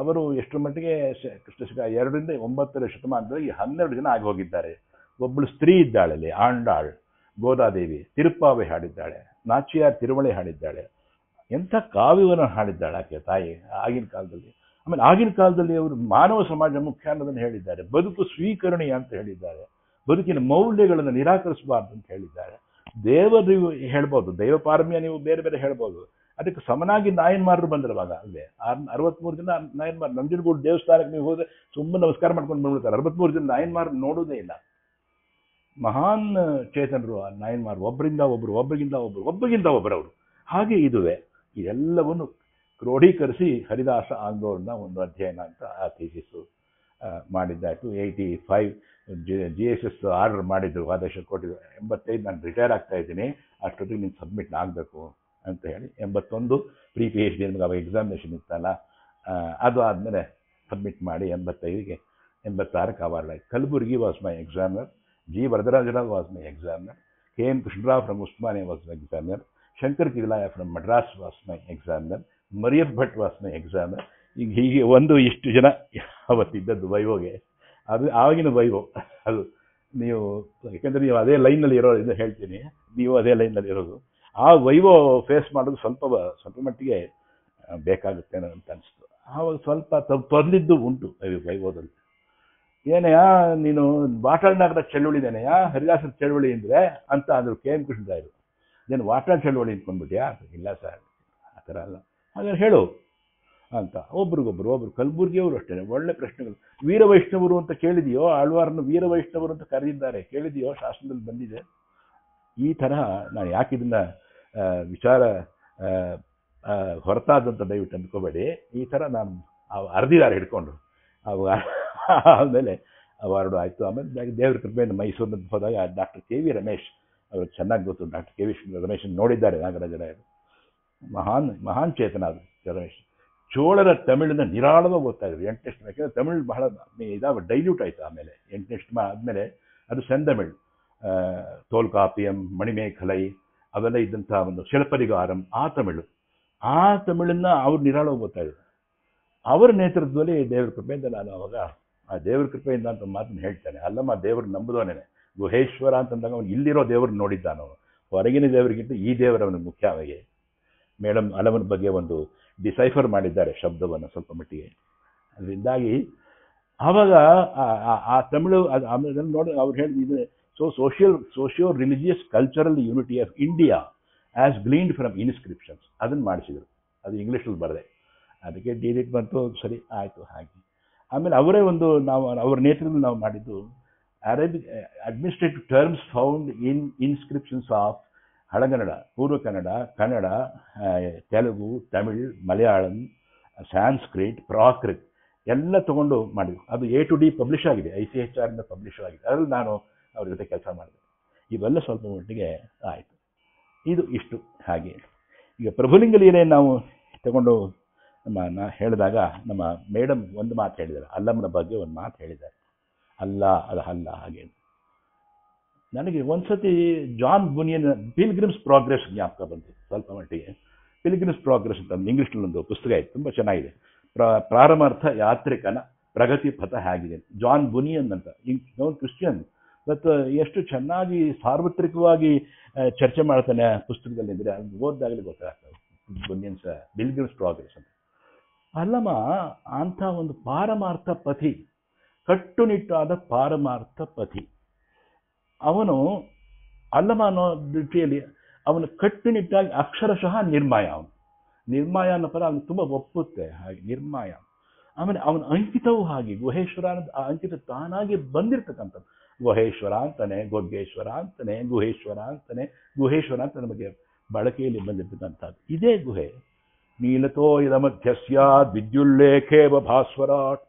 ಅವರು ಎಷ್ಟು ಮಟ್ಟಿಗೆ ಕೃಷ್ಣ ಎರಡರಿಂದ ಒಂಬತ್ತರ ಶತಮಾನದಲ್ಲಿ ಹನ್ನೆರಡು ಜನ ಆಗಿ ಹೋಗಿದ್ದಾರೆ ಒಬ್ಬಳು ಸ್ತ್ರೀ ಅಲ್ಲಿ ಆಂಡಾಳ್ ಗೋದಾದೇವಿ ತಿರುಪಾವೆ ಹಾಡಿದ್ದಾಳೆ ನಾಚಿಯಾರ್ ತಿರುಮಳೆ ಹಾಡಿದ್ದಾಳೆ ಎಂಥ ಕಾವ್ಯವನ್ನು ಹಾಡಿದ್ದಾಳೆ ಆಕೆ ತಾಯಿ ಆಗಿನ ಕಾಲದಲ್ಲಿ ಆಮೇಲೆ ಆಗಿನ ಕಾಲದಲ್ಲಿ ಅವರು ಮಾನವ ಸಮಾಜ ಮುಖ್ಯ ಅನ್ನೋದನ್ನು ಹೇಳಿದ್ದಾರೆ ಬದುಕು ಸ್ವೀಕರಣೀಯ ಅಂತ ಹೇಳಿದ್ದಾರೆ ಬದುಕಿನ ಮೌಲ್ಯಗಳನ್ನು ನಿರಾಕರಿಸಬಾರ್ದು ಅಂತ ಹೇಳಿದ್ದಾರೆ ದೇವರು ನೀವು ಹೇಳ್ಬೋದು ಪಾರಮ್ಯ ನೀವು ಬೇರೆ ಬೇರೆ ಹೇಳ್ಬೋದು ಅದಕ್ಕೆ ಸಮನಾಗಿ ನಾಯನ್ಮಾರರು ಬಂದಿರುವಾಗ ಅಲ್ಲಿ ಆರ್ ಅರವತ್ಮೂರು ಜನ ನಾಯನ್ಮಾರ್ ನಂಜನಗೂಡು ದೇವಸ್ಥಾನಕ್ಕೆ ನೀವು ಹೋದ್ರೆ ಸುಮ್ಮನೆ ನಮಸ್ಕಾರ ಮಾಡ್ಕೊಂಡು ಬಂದ್ಬಿಡ್ತಾರೆ ಅರವತ್ಮೂರು ಜನ ನಾಯನ್ಮಾರ್ ನೋಡೋದೇ ಇಲ್ಲ ಮಹಾನ್ ಚೇತನರು ನಾಯನ್ಮಾರ್ ಒಬ್ಬರಿಂದ ಒಬ್ಬರು ಒಬ್ಬರಿಂದ ಒಬ್ಬರು ಒಬ್ಬರಿಂದ ಒಬ್ಬರವರು ಹಾಗೆ ಇದುವೆ ಇದೆಲ್ಲವನ್ನು ಕ್ರೋಢೀಕರಿಸಿ ಹರಿದಾಸ ಆಂದೋಲನ ಒಂದು ಅಧ್ಯಯನ ಅಂತ ಆ ಥೀಸಿಸು ಮಾಡಿದ್ದಾಯಿತು eighty five G S S order ಮಾಡಿದ್ರು ಆದೇಶ ಕೊಟ್ಟಿದ್ರು ಎಂಬತ್ತೈದು ನಾನು ರಿಟೈರ್ ಆಗ್ತಾ ಇದ್ದೀನಿ ಅಷ್ಟೊತ್ತಿಗೆ ನೀನು ಸಬ್ಮಿಟ್ ಆಗಬೇಕು ಅಂತ ಹೇಳಿ ಎಂಬತ್ತೊಂದು ಪ್ರಿ ಪಿ ಎಚ್ ಡಿ ನಮ್ಗೆ ಅವಾಗ ಎಕ್ಸಾಮಿನೇಷನ್ ಇತ್ತಲ್ಲ ಅದು ಆದಮೇಲೆ ಸಬ್ಮಿಟ್ ಮಾಡಿ ಎಂಬತ್ತೈದಿಗೆ ಎಂಬತ್ತಾರಕ್ಕೆ ಅವಾರ್ಡ್ ಆಯಿತು Kalaburagi was my examiner G ವರದರಾಜರಾವ್ was examiner K K. Krishnarao Krishnadrav Usmani Usmania was Shankar examiner. From Madras from examiner ಮರಿಯದ್ ಮರಿಯತ್ Bhat ವಾಸ್ನ exam ಈಗ ಹೀಗೆ ಒಂದು ಇಷ್ಟು ಜನ ಅವತ್ತಿದ್ದದ್ದು ವೈವೋಗೆ ಅದು ಆವಾಗಿನ ವೈವೋ ಅದು ನೀವು ಯಾಕೆಂದರೆ ನೀವು ಅದೇ ಲೈನಲ್ಲಿ ಇರೋದ್ರಿಂದ ಹೇಳ್ತೀನಿ ನೀವು ಅದೇ ಲೈನ್ನಲ್ಲಿ ಇರೋದು ಆ ವೈವೋ ಫೇಸ್ ಮಾಡೋದು ಸ್ವಲ್ಪ ಸ್ವಲ್ಪ ಮಟ್ಟಿಗೆ ಬೇಕಾಗುತ್ತೆ ಅಂತ ಅನಿಸ್ತು ಆವಾಗ ಸ್ವಲ್ಪ ತಂದಿದ್ದು ಉಂಟು ವೈಭವದಲ್ಲಿ ಏನಯ್ಯ ನೀನು ವಾಟಾಳ್ನಾಗದ ಚಳುವಳಿದೇನೆಯಾ ಹರಿದಾಸನ ಚಳುವಳಿ ಅಂದರೆ ಅಂತ ಅಂದರು ಕೆ ಎಂ ಕೃಷ್ಣರಾಯರು ನೀನು ವಾಟಾಳ್ ಚಳುವಳಿ ಅಂದ್ಕೊಂಡ್ಬಿಟ್ಯಾ ಇಲ್ಲ ಸರ್ ಆ ಥರ ಅಲ್ಲ ಹಾಗಾದ್ರೆ ಹೇಳು ಅಂತ ಒಬ್ರಿಗೊಬ್ರು ಒಬ್ರು ಕಲಬುರ್ಗಿಯವರು ಅಷ್ಟೇ ಒಳ್ಳೆ ಪ್ರಶ್ನೆಗಳು ವೀರವೈಷ್ಣವರು ಅಂತ ಕೇಳಿದೆಯೋ ಆಳ್ವಾರನ್ನು ವೀರವೈಷ್ಣವರು ಅಂತ ಕರೆದಿದ್ದಾರೆ ಕೇಳಿದೆಯೋ ಶಾಸನದಲ್ಲಿ ಬಂದಿದೆ ಈ ತರಹ ನಾನು ಯಾಕೆ ಇದನ್ನ ವಿಚಾರ ಹೊರತಾದಂತ ದಯವಿಟ್ಟು ಅಂದ್ಕೋಬೇಡಿ ಈ ಥರ ನಾನು ಹಿಡ್ಕೊಂಡ್ರು ಹಿಡ್ಕೊಂಡು ಆಮೇಲೆ ಅವಾರ್ಡು ಆಯಿತು ಆಮೇಲೆ ದೇವರ ಕೃಪೆಯಿಂದ ಮೈಸೂರಿನ ಹೋದಾಗ ಡಾಕ್ಟರ್ ಕೆ ವಿ ರಮೇಶ್ ಅವರು ಚೆನ್ನಾಗಿ ಗೊತ್ತು ಡಾಕ್ಟರ್ ಕೆ ವಿ ರಮೇಶ್ ನೋಡಿದ್ದಾರೆ ನಾಗರಾಜರಾಯರು ಮಹಾನ್ ಮಹಾನ್ ಚೇತನ ಅದು ರಮೇಶ್ ಚೋಳರ ತಮಿಳಿನ ನಿರಾಳವಾಗಿ ಗೊತ್ತಾಗಿದೆ ಎಂಟನೆಷ್ಟು ಯಾಕೆಂದರೆ ತಮಿಳು ಬಹಳ ಇದಾವ ಡೈಲ್ಯೂಟ್ ಆಯಿತು ಆಮೇಲೆ ಎಂಟನೆಷ್ಟು ಆದಮೇಲೆ ಅದು ತೋಲ್ ತೋಲ್ಕಾಪಿಯಂ ಮಣಿಮೇಖಲೈ ಅವೆಲ್ಲ ಇದ್ದಂಥ ಒಂದು ಶಿಲ್ಪರಿಗಾರಂ ಆ ತಮಿಳು ಆ ತಮಿಳನ್ನು ಅವ್ರು ನಿರಾಳವಾಗಿ ಗೊತ್ತಾಯಿದ್ರು ಅವರ ನೇತೃತ್ವದಲ್ಲಿ ದೇವರ ಕೃಪೆಯಿಂದ ನಾನು ಅವಾಗ ಆ ದೇವ್ರ ಕೃಪೆಯಿಂದ ಅಂತ ಮಾತನ್ನು ಹೇಳ್ತಾನೆ ಅಲ್ಲಮ್ಮ ದೇವ್ರ ನಂಬುದೋನೇ ಗುಹೇಶ್ವರ ಅಂತಂದಾಗ ಅವನು ಇಲ್ಲಿರೋ ದೇವ್ರನ್ನ ನೋಡಿದ್ದಾನು ಹೊರಗಿನ ದೇವರಿಗಿಂತ ಈ ದೇವರವನು ಮುಖ್ಯ ಅವನಿಗೆ ಮೇಡಮ್ ಅಲವನ ಬಗ್ಗೆ ಒಂದು ಡಿಸೈಫರ್ ಮಾಡಿದ್ದಾರೆ ಶಬ್ದವನ್ನು ಸ್ವಲ್ಪ ಮಟ್ಟಿಗೆ ಅದರಿಂದಾಗಿ ಆವಾಗ ಆ ತಮಿಳು ಆಮೇಲೆ ನೋಡಿ ಅವ್ರು ಹೇಳಿದ್ರೆ so social socio religious cultural unity of India as gleaned from inscriptions ಅದನ್ನು ಮಾಡಿಸಿದರು ಅದು ಇಂಗ್ಲೀಷಲ್ಲಿ ಬರದೆ ಅದಕ್ಕೆ ಡಿಲಿಟ್ ಬಂತು ಸರಿ ಆಯಿತು ಹಾಗೆ ಆಮೇಲೆ ಅವರೇ ಒಂದು ನಾವು ಅವರ ನೇತೃತ್ವದಲ್ಲಿ ನಾವು ಮಾಡಿದ್ದು Arabic administrative terms found in inscriptions of Halagannada ಪೂರ್ವ ಕನ್ನಡ ಕನ್ನಡ eh, ತೆಲುಗು ತಮಿಳ್ ಮಲಯಾಳಂ ಸ್ಯಾನ್ಸ್ಕ್ರಿಟ್ ಪ್ರಾಕೃತ್ ಎಲ್ಲ ತಗೊಂಡು ಮಾಡಿದ್ವಿ ಅದು ಎ ಟು ಡಿ ಪಬ್ಲಿಷ್ ಆಗಿದೆ ಐ ಸಿ ಎಚ್ ಆರ್ನಿಂದ ಪಬ್ಲಿಷ್ ಆಗಿದೆ ಅದರಲ್ಲಿ ನಾನು ಅವ್ರ ಜೊತೆ ಕೆಲಸ ಮಾಡಿದೆ ಇವೆಲ್ಲ ಸ್ವಲ್ಪ ಮಟ್ಟಿಗೆ ಆಯಿತು ಇದು ಇಷ್ಟು ಹಾಗೆ ಈಗ ಏನೇ ನಾವು ತಗೊಂಡು ನಮ್ಮ ನಾ ಹೇಳಿದಾಗ ನಮ್ಮ ಮೇಡಮ್ ಒಂದು ಮಾತು ಹೇಳಿದ್ದಾರೆ ಅಲ್ಲಮ್ಮನ ಬಗ್ಗೆ ಒಂದು ಮಾತು ಹೇಳಿದ್ದಾರೆ ಅಲ್ಲ ಅದು ಅಲ್ಲ ಹಾಗೆ ನನಗೆ ಒಂದ್ಸತಿ ಜಾನ್ ಬುನಿಯನ್ ಪಿಲ್ಗ್ರಿಮ್ಸ್ ಪ್ರೋಗ್ರೆಸ್ ಜ್ಞಾಪಕ ಬಂತು ಸ್ವಲ್ಪ ಮಟ್ಟಿಗೆ ಪಿಲ್ಗ್ರಿಮ್ಸ್ ಪ್ರೋಗ್ರೆಸ್ ಅಂತ ಇಂಗ್ಲೀಷ್ನಲ್ಲಿ ಒಂದು ಪುಸ್ತಕ ಇತ್ತು ತುಂಬ ಚೆನ್ನಾಗಿದೆ ಪ್ರಾರಂಭಾರ್ಥ ಯಾತ್ರಿಕನ ಪ್ರಗತಿ ಪಥ ಹೇಗಿದೆ ಜಾನ್ ಬುನಿಯನ್ ಅಂತ ನೋನ್ ಕ್ರಿಶ್ಚಿಯನ್ ಮತ್ತು ಎಷ್ಟು ಚೆನ್ನಾಗಿ ಸಾರ್ವತ್ರಿಕವಾಗಿ ಚರ್ಚೆ ಮಾಡ್ತಾನೆ ಆ ಪುಸ್ತಕದಲ್ಲಿ ಅಂದರೆ ಅದು ಓದಿದಾಗಲೇ ಗೊತ್ತಾಗ್ತದೆ ಬುನಿಯನ್ಸ್ ಬಿಲ್ಗ್ರಿಮ್ಸ್ ಪ್ರೋಗ್ರೆಸ್ ಅಂತ ಅಲ್ಲಮ್ಮ ಅಂಥ ಒಂದು ಪಾರಮಾರ್ಥ ಪಥಿ ಕಟ್ಟುನಿಟ್ಟಾದ ಪಾರಮಾರ್ಥ ಪಥಿ ಅವನು ಅಲ್ಲಮ ಅನ್ನೋ ದೃಷ್ಟಿಯಲ್ಲಿ ಅವನು ಕಟ್ಟುನಿಟ್ಟಾಗಿ ಅಕ್ಷರಶಃ ನಿರ್ಮಾಯ ಅವನು ನಿರ್ಮಾಯ ಅನ್ನೋ ಪರ ಅವನು ತುಂಬ ಒಪ್ಪುತ್ತೆ ಹಾಗೆ ನಿರ್ಮಾಯ ಆಮೇಲೆ ಅವನ ಅಂಕಿತವೂ ಹಾಗೆ ಗುಹೇಶ್ವರ ಅನ್ನೋದು ಆ ಅಂಕಿತ ತಾನಾಗಿ ಬಂದಿರತಕ್ಕಂಥದ್ದು ಗುಹೇಶ್ವರ ಅಂತಾನೆ ಗೊಗ್ಗೇಶ್ವರ ಅಂತಾನೆ ಗುಹೇಶ್ವರ ಅಂತಾನೆ ಗುಹೇಶ್ವರ ಅಂತ ನಮಗೆ ಬಳಕೆಯಲ್ಲಿ ಬಂದಿರತಕ್ಕಂಥದ್ದು ಇದೇ ಗುಹೆ नीलकोयलमध्यस्या विद्युल्लेखेव भास्वराट्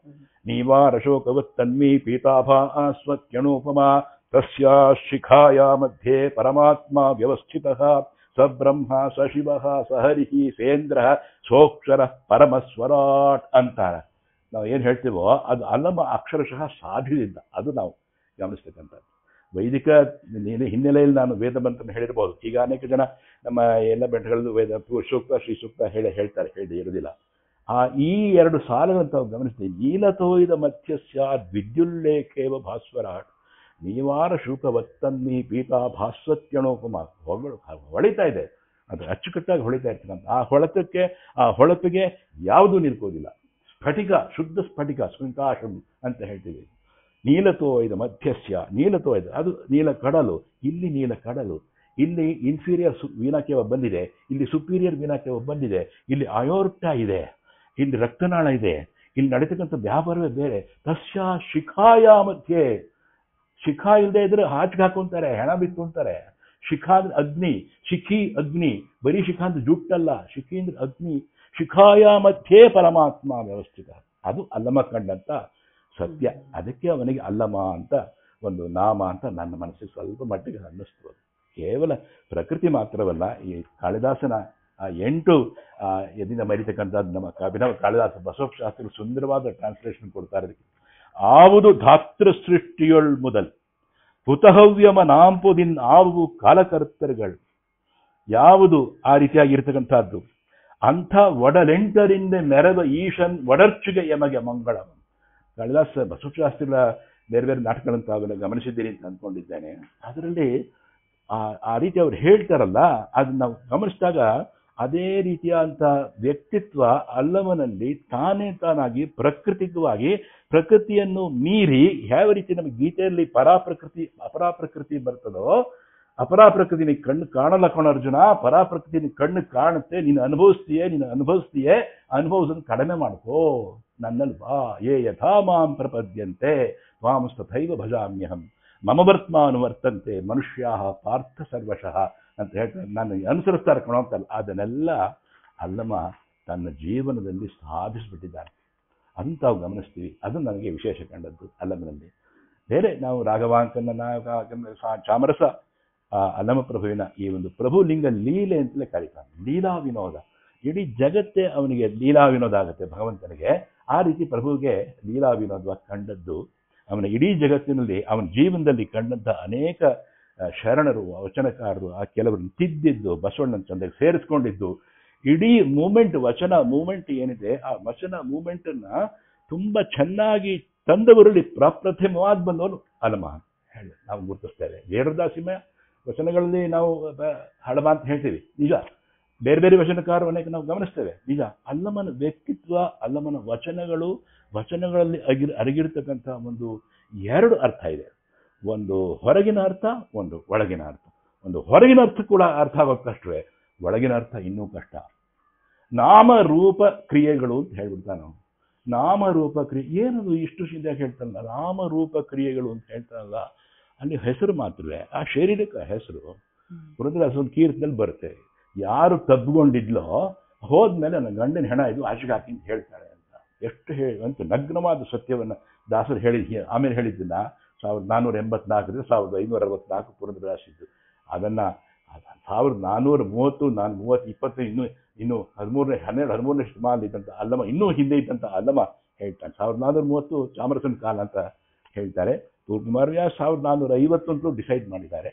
पीताभा पीताभास्वत्यणोपमा तस्या शिखाया मध्ये परमात्मा व्यवस्थितः सब्रह्म सशिवः सहरिः सेन्द्रः सोऽक्षरः परमस्वराट् अन्त नेन् हेतिवो अद् अनम अक्षरशः ಅದು ನಾವು गमस्ता ವೈದಿಕ ಹಿನ್ನೆಲೆಯಲ್ಲಿ ನಾನು ವೇದ ಮಂತ್ರ ಹೇಳಿರ್ಬೋದು ಈಗ ಅನೇಕ ಜನ ನಮ್ಮ ಎಲ್ಲ ಬೆಟ್ಟಗಳಲ್ಲೂ ವೇದ ಶುಕ್ತ ಶ್ರೀ ಸೂಕ್ತ ಹೇಳಿ ಹೇಳ್ತಾರೆ ಹೇಳಿ ಇರೋದಿಲ್ಲ ಆ ಈ ಎರಡು ಸಾಲಗಳನ್ನು ತಾವು ಗಮನಿಸ್ತೀವಿ ನೀಲತೋಯ್ದ ಮಧ್ಯಸ್ಯ ವಿದ್ಯುಲ್ಲೇಖೇವ ಭಾಸ್ವರ ನೀವಾರ ಶುಕ ವತ್ತನ್ನಿ ಪೀತಾ ಭಾಸ್ವತ್ಯಣೋಪಮ ಹೊಳಿತಾ ಇದೆ ಅದು ಅಚ್ಚುಕಟ್ಟಾಗಿ ಹೊಳಿತಾ ಅಂತ ಆ ಹೊಳತಕ್ಕೆ ಆ ಹೊಳಪಿಗೆ ಯಾವುದೂ ನಿಲ್ಕೋದಿಲ್ಲ ಸ್ಫಟಿಕ ಶುದ್ಧ ಸ್ಫಟಿಕ ಸ್ಫಟಿಕಾಶಂ ಅಂತ ಹೇಳ್ತೀವಿ ನೀಲತೋಯ್ದ ಮಧ್ಯಸ್ಯ ನೀಲತೋಯ್ದ ಅದು ನೀಲ ಕಡಲು ಇಲ್ಲಿ ನೀಲ ಕಡಲು ಇಲ್ಲಿ ಇನ್ಫೀರಿಯರ್ ಸು ವೀನಾಕೇವ ಬಂದಿದೆ ಇಲ್ಲಿ ಸುಪೀರಿಯರ್ ವೀನಾಕೇವ ಬಂದಿದೆ ಇಲ್ಲಿ ಅಯೋರ್ಟ ಇದೆ ಇಲ್ಲಿ ರಕ್ತನಾಳ ಇದೆ ಇಲ್ಲಿ ನಡೀತಕ್ಕಂಥ ವ್ಯಾಪಾರವೇ ಬೇರೆ ತಸ್ಯ ಶಿಖಾಯ ಮಧ್ಯೆ ಶಿಖಾ ಇಲ್ಲದೆ ಇದ್ರೆ ಹಾಚ್ಗೆ ಹಾಕೊಂತಾರೆ ಹೆಣ ಬಿತ್ತು ಅಂತಾರೆ ಶಿಖಾ ಅಂದ್ರೆ ಅಗ್ನಿ ಶಿಖಿ ಅಗ್ನಿ ಬರೀ ಶಿಖಾ ಅಂದ್ರೆ ಜುಟ್ಟಲ್ಲ ಶಿಖಿ ಅಂದ್ರೆ ಅಗ್ನಿ ಶಿಖಾಯ ಮಧ್ಯೆ ಪರಮಾತ್ಮ ವ್ಯವಸ್ಥಿತ ಅದು ಅಲ್ಲಮ ಕಂಡಂತ ಸತ್ಯ ಅದಕ್ಕೆ ಅವನಿಗೆ ಅಲ್ಲಮ ಅಂತ ಒಂದು ನಾಮ ಅಂತ ನನ್ನ ಮನಸ್ಸಿಗೆ ಸ್ವಲ್ಪ ಮಟ್ಟಿಗೆ ಅನ್ನಿಸ್ತು ಕೇವಲ ಪ್ರಕೃತಿ ಮಾತ್ರವಲ್ಲ ಈ ಕಾಳಿದಾಸನ ಆ ಎಂಟು ಎದಿನ ಮರಿತಕ್ಕಂಥದ್ದು ನಮ್ಮ ಅಭಿನವ ಕಾಳಿದಾಸ ಬಸವಶಾಸ್ತ್ರಿ ಸುಂದರವಾದ ಟ್ರಾನ್ಸ್ಲೇಷನ್ ಕೊಡ್ತಾರೆ ಅದಕ್ಕೆ ಆವುದು ಧಾತೃ ಸೃಷ್ಟಿಯೊಳ್ ಮೊದಲ್ ಪುತಹವ್ಯಮ ನಾಂಪುದಿನ್ ಆವು ಕಾಲಕರ್ತರುಗಳು ಯಾವುದು ಆ ರೀತಿಯಾಗಿರ್ತಕ್ಕಂಥದ್ದು ಅಂಥ ಒಡಲೆಂಟರಿಂದ ಮೆರೆದ ಈಶನ್ ಒಡರ್ಚುಗೆ ಯಮಗೆ ಮಂಗಳ ಕಾಳಿದಾಸ ಬಸವಶಾಸ್ತ್ರಿಗಳ ಬೇರೆ ಬೇರೆ ನಾಟಕಗಳನ್ನು ಗಮನಿಸಿದ್ದೀರಿ ಅಂತ ಅಂದ್ಕೊಂಡಿದ್ದೇನೆ ಅದರಲ್ಲಿ ಆ ಆ ರೀತಿ ಅವ್ರು ಹೇಳ್ತಾರಲ್ಲ ಅದನ್ನ ನಾವು ಗಮನಿಸಿದಾಗ ಅದೇ ರೀತಿಯಾದಂಥ ವ್ಯಕ್ತಿತ್ವ ಅಲ್ಲವನಲ್ಲಿ ತಾನೇ ತಾನಾಗಿ ಪ್ರಕೃತಿಕವಾಗಿ ಪ್ರಕೃತಿಯನ್ನು ಮೀರಿ ಯಾವ ರೀತಿ ನಮ್ಮ ಗೀತೆಯಲ್ಲಿ ಪರಾಪ್ರಕೃತಿ ಅಪರಾಪ್ರಕೃತಿ ಬರ್ತದೋ ಅಪರಾಪ್ರಕೃತಿ ಪ್ರಕೃತಿನ ಕಣ್ಣು ಕಾಣಲ್ಲ ಕಣ ಅರ್ಜುನ ಪರಾಪ್ರಕೃತಿ ನೀ ಕಣ್ಣು ಕಾಣುತ್ತೆ ನೀನು ಅನುಭವಿಸ್ತೀಯೇ ನೀನು ಅನುಭವಿಸ್ತೀಯೇ ಅನುಭವಿಸೋದನ್ನು ಕಡಿಮೆ ಮಾಡ್ಕೋ ನನ್ನಲ್ಲಿ ಬಾ ಯೇ ಯಥಾ ಮಾಂ ಪ್ರಪದ್ಯಂತೆ ತಥೈವ ಭಜಾಮ್ಯಹಂ ಮಮ ವರ್ತ್ಮಾನು ವರ್ತಂತೆ ಮನುಷ್ಯ ಪಾರ್ಥ ಸರ್ವಶಃ ಅಂತ ಹೇಳ್ತಾರೆ ನಾನು ಅನುಸರಿಸ್ತಾರೆ ಕಣ ಅಂತಲ್ಲ ಅದನ್ನೆಲ್ಲ ಅಲ್ಲಮ್ಮ ತನ್ನ ಜೀವನದಲ್ಲಿ ಸಾಧಿಸಿಬಿಟ್ಟಿದ್ದಾರೆ ಅಂತ ಗಮನಿಸ್ತೀವಿ ಅದು ನನಗೆ ವಿಶೇಷ ಕಂಡದ್ದು ಅಲ್ಲಮನಲ್ಲಿ ಬೇರೆ ನಾವು ರಾಘವಾಂಕನ ನಾಯಕ ಚಾಮರಸ ಅಲ್ಲಮ ಪ್ರಭುವಿನ ಈ ಒಂದು ಪ್ರಭು ಲಿಂಗ ಲೀಲೆ ಅಂತಲೇ ಕರೀತಾನೆ ಲೀಲಾ ವಿನೋದ ಇಡೀ ಜಗತ್ತೇ ಅವನಿಗೆ ಲೀಲಾ ವಿನೋದ ಆಗುತ್ತೆ ಭಗವಂತನಿಗೆ ಆ ರೀತಿ ಪ್ರಭುವಿಗೆ ಲೀಲಾ ಕಂಡದ್ದು ಅವನ ಇಡೀ ಜಗತ್ತಿನಲ್ಲಿ ಅವನ ಜೀವನದಲ್ಲಿ ಕಂಡಂಥ ಅನೇಕ ಶರಣರು ವಚನಕಾರರು ಆ ಕೆಲವರನ್ನು ತಿದ್ದಿದ್ದು ಬಸವಣ್ಣನ ಚಂದ್ರ ಸೇರಿಸ್ಕೊಂಡಿದ್ದು ಇಡೀ ಮೂಮೆಂಟ್ ವಚನ ಮೂಮೆಂಟ್ ಏನಿದೆ ಆ ವಚನ ಮೂಮೆಂಟನ್ನು ತುಂಬ ಚೆನ್ನಾಗಿ ತಂದವರಲ್ಲಿ ಪ್ರಪ್ರಥಮವಾದ ಬಂದವನು ಅಲಮ ಹೇಳಿ ನಾವು ಗುರುತಿಸ್ತೇವೆ ಜೇಡದಾಸಿಮ ವಚನಗಳಲ್ಲಿ ನಾವು ಹಳಮ ಅಂತ ಹೇಳ್ತೀವಿ ನಿಜ ಬೇರೆ ಬೇರೆ ವಚನಕಾರ ನಾವು ಗಮನಿಸ್ತೇವೆ ನಿಜ ಅಲ್ಲಮನ ವ್ಯಕ್ತಿತ್ವ ಅಲ್ಲಮನ ವಚನಗಳು ವಚನಗಳಲ್ಲಿ ಅಗಿ ಅರಗಿರ್ತಕ್ಕಂಥ ಒಂದು ಎರಡು ಅರ್ಥ ಇದೆ ಒಂದು ಹೊರಗಿನ ಅರ್ಥ ಒಂದು ಒಳಗಿನ ಅರ್ಥ ಒಂದು ಹೊರಗಿನ ಅರ್ಥ ಕೂಡ ಅರ್ಥ ಆಗೋದು ಕಷ್ಟವೇ ಒಳಗಿನ ಅರ್ಥ ಇನ್ನೂ ಕಷ್ಟ ನಾಮರೂಪ ಕ್ರಿಯೆಗಳು ಅಂತ ಹೇಳ್ಬಿಡ್ತಾ ನಾವು ನಾಮರೂಪ ಕ್ರಿಯೆ ಏನದು ಇಷ್ಟು ಸಿದ್ಧ ನಾಮ ರೂಪ ಕ್ರಿಯೆಗಳು ಅಂತ ಹೇಳ್ತಾರಲ್ಲ ಅಲ್ಲಿ ಹೆಸರು ಮಾತ್ರವೇ ಆ ಶರೀರಕ್ಕೆ ಹೆಸರು ರುದ್ರದಾಸ ಒಂದು ಬರುತ್ತೆ ಯಾರು ತದ್ಗೊಂಡಿದ್ಲೋ ಹೋದ್ಮೇಲೆ ನನ್ನ ಗಂಡನ ಹೆಣ ಇದು ಆಚೆಗೆ ಹಾಕಿ ಅಂತ ಹೇಳ್ತಾಳೆ ಅಂತ ಎಷ್ಟು ಹೇಳಿ ಅಂತ ನಗ್ನವಾದ ಸತ್ಯವನ್ನು ದಾಸರು ಹೇಳಿದ ಆಮೇಲೆ ಹೇಳಿದ್ದನ್ನ ಸಾವಿರದ ನಾನ್ನೂರ ಎಂಬತ್ನಾಲ್ಕರಿಂದ ಸಾವಿರದ ಐನೂರ ಅರವತ್ನಾಲ್ಕು ಪುನರ್ವಿಲಾಸಿದ್ದು ಅದನ್ನು ಸಾವಿರದ ನಾನ್ನೂರ ಮೂವತ್ತು ನಾನು ಮೂವತ್ತು ಇಪ್ಪತ್ತು ಇನ್ನೂ ಇನ್ನು ಹದಿಮೂರನೇ ಹನ್ನೆರಡು ಹದಿಮೂರನೇ ಶತಮಾನ ಇದ್ದಂಥ ಅಲ್ಲಮ ಇನ್ನೂ ಹಿಂದೆ ಇದ್ದಂಥ ಅಲ್ಲಮ ಹೇಳ್ತಾನೆ ಸಾವಿರದ ನಾನ್ನೂರ ಮೂವತ್ತು ಚಾಮರಸನ ಕಾಲ ಅಂತ ಹೇಳ್ತಾರೆ ತೂರ್ಕುಮಾರ್ ವ್ಯಾಸ್ ಸಾವಿರದ ನಾನ್ನೂರ ಐವತ್ತೊಂದು ಡಿಸೈಡ್ ಮಾಡಿದ್ದಾರೆ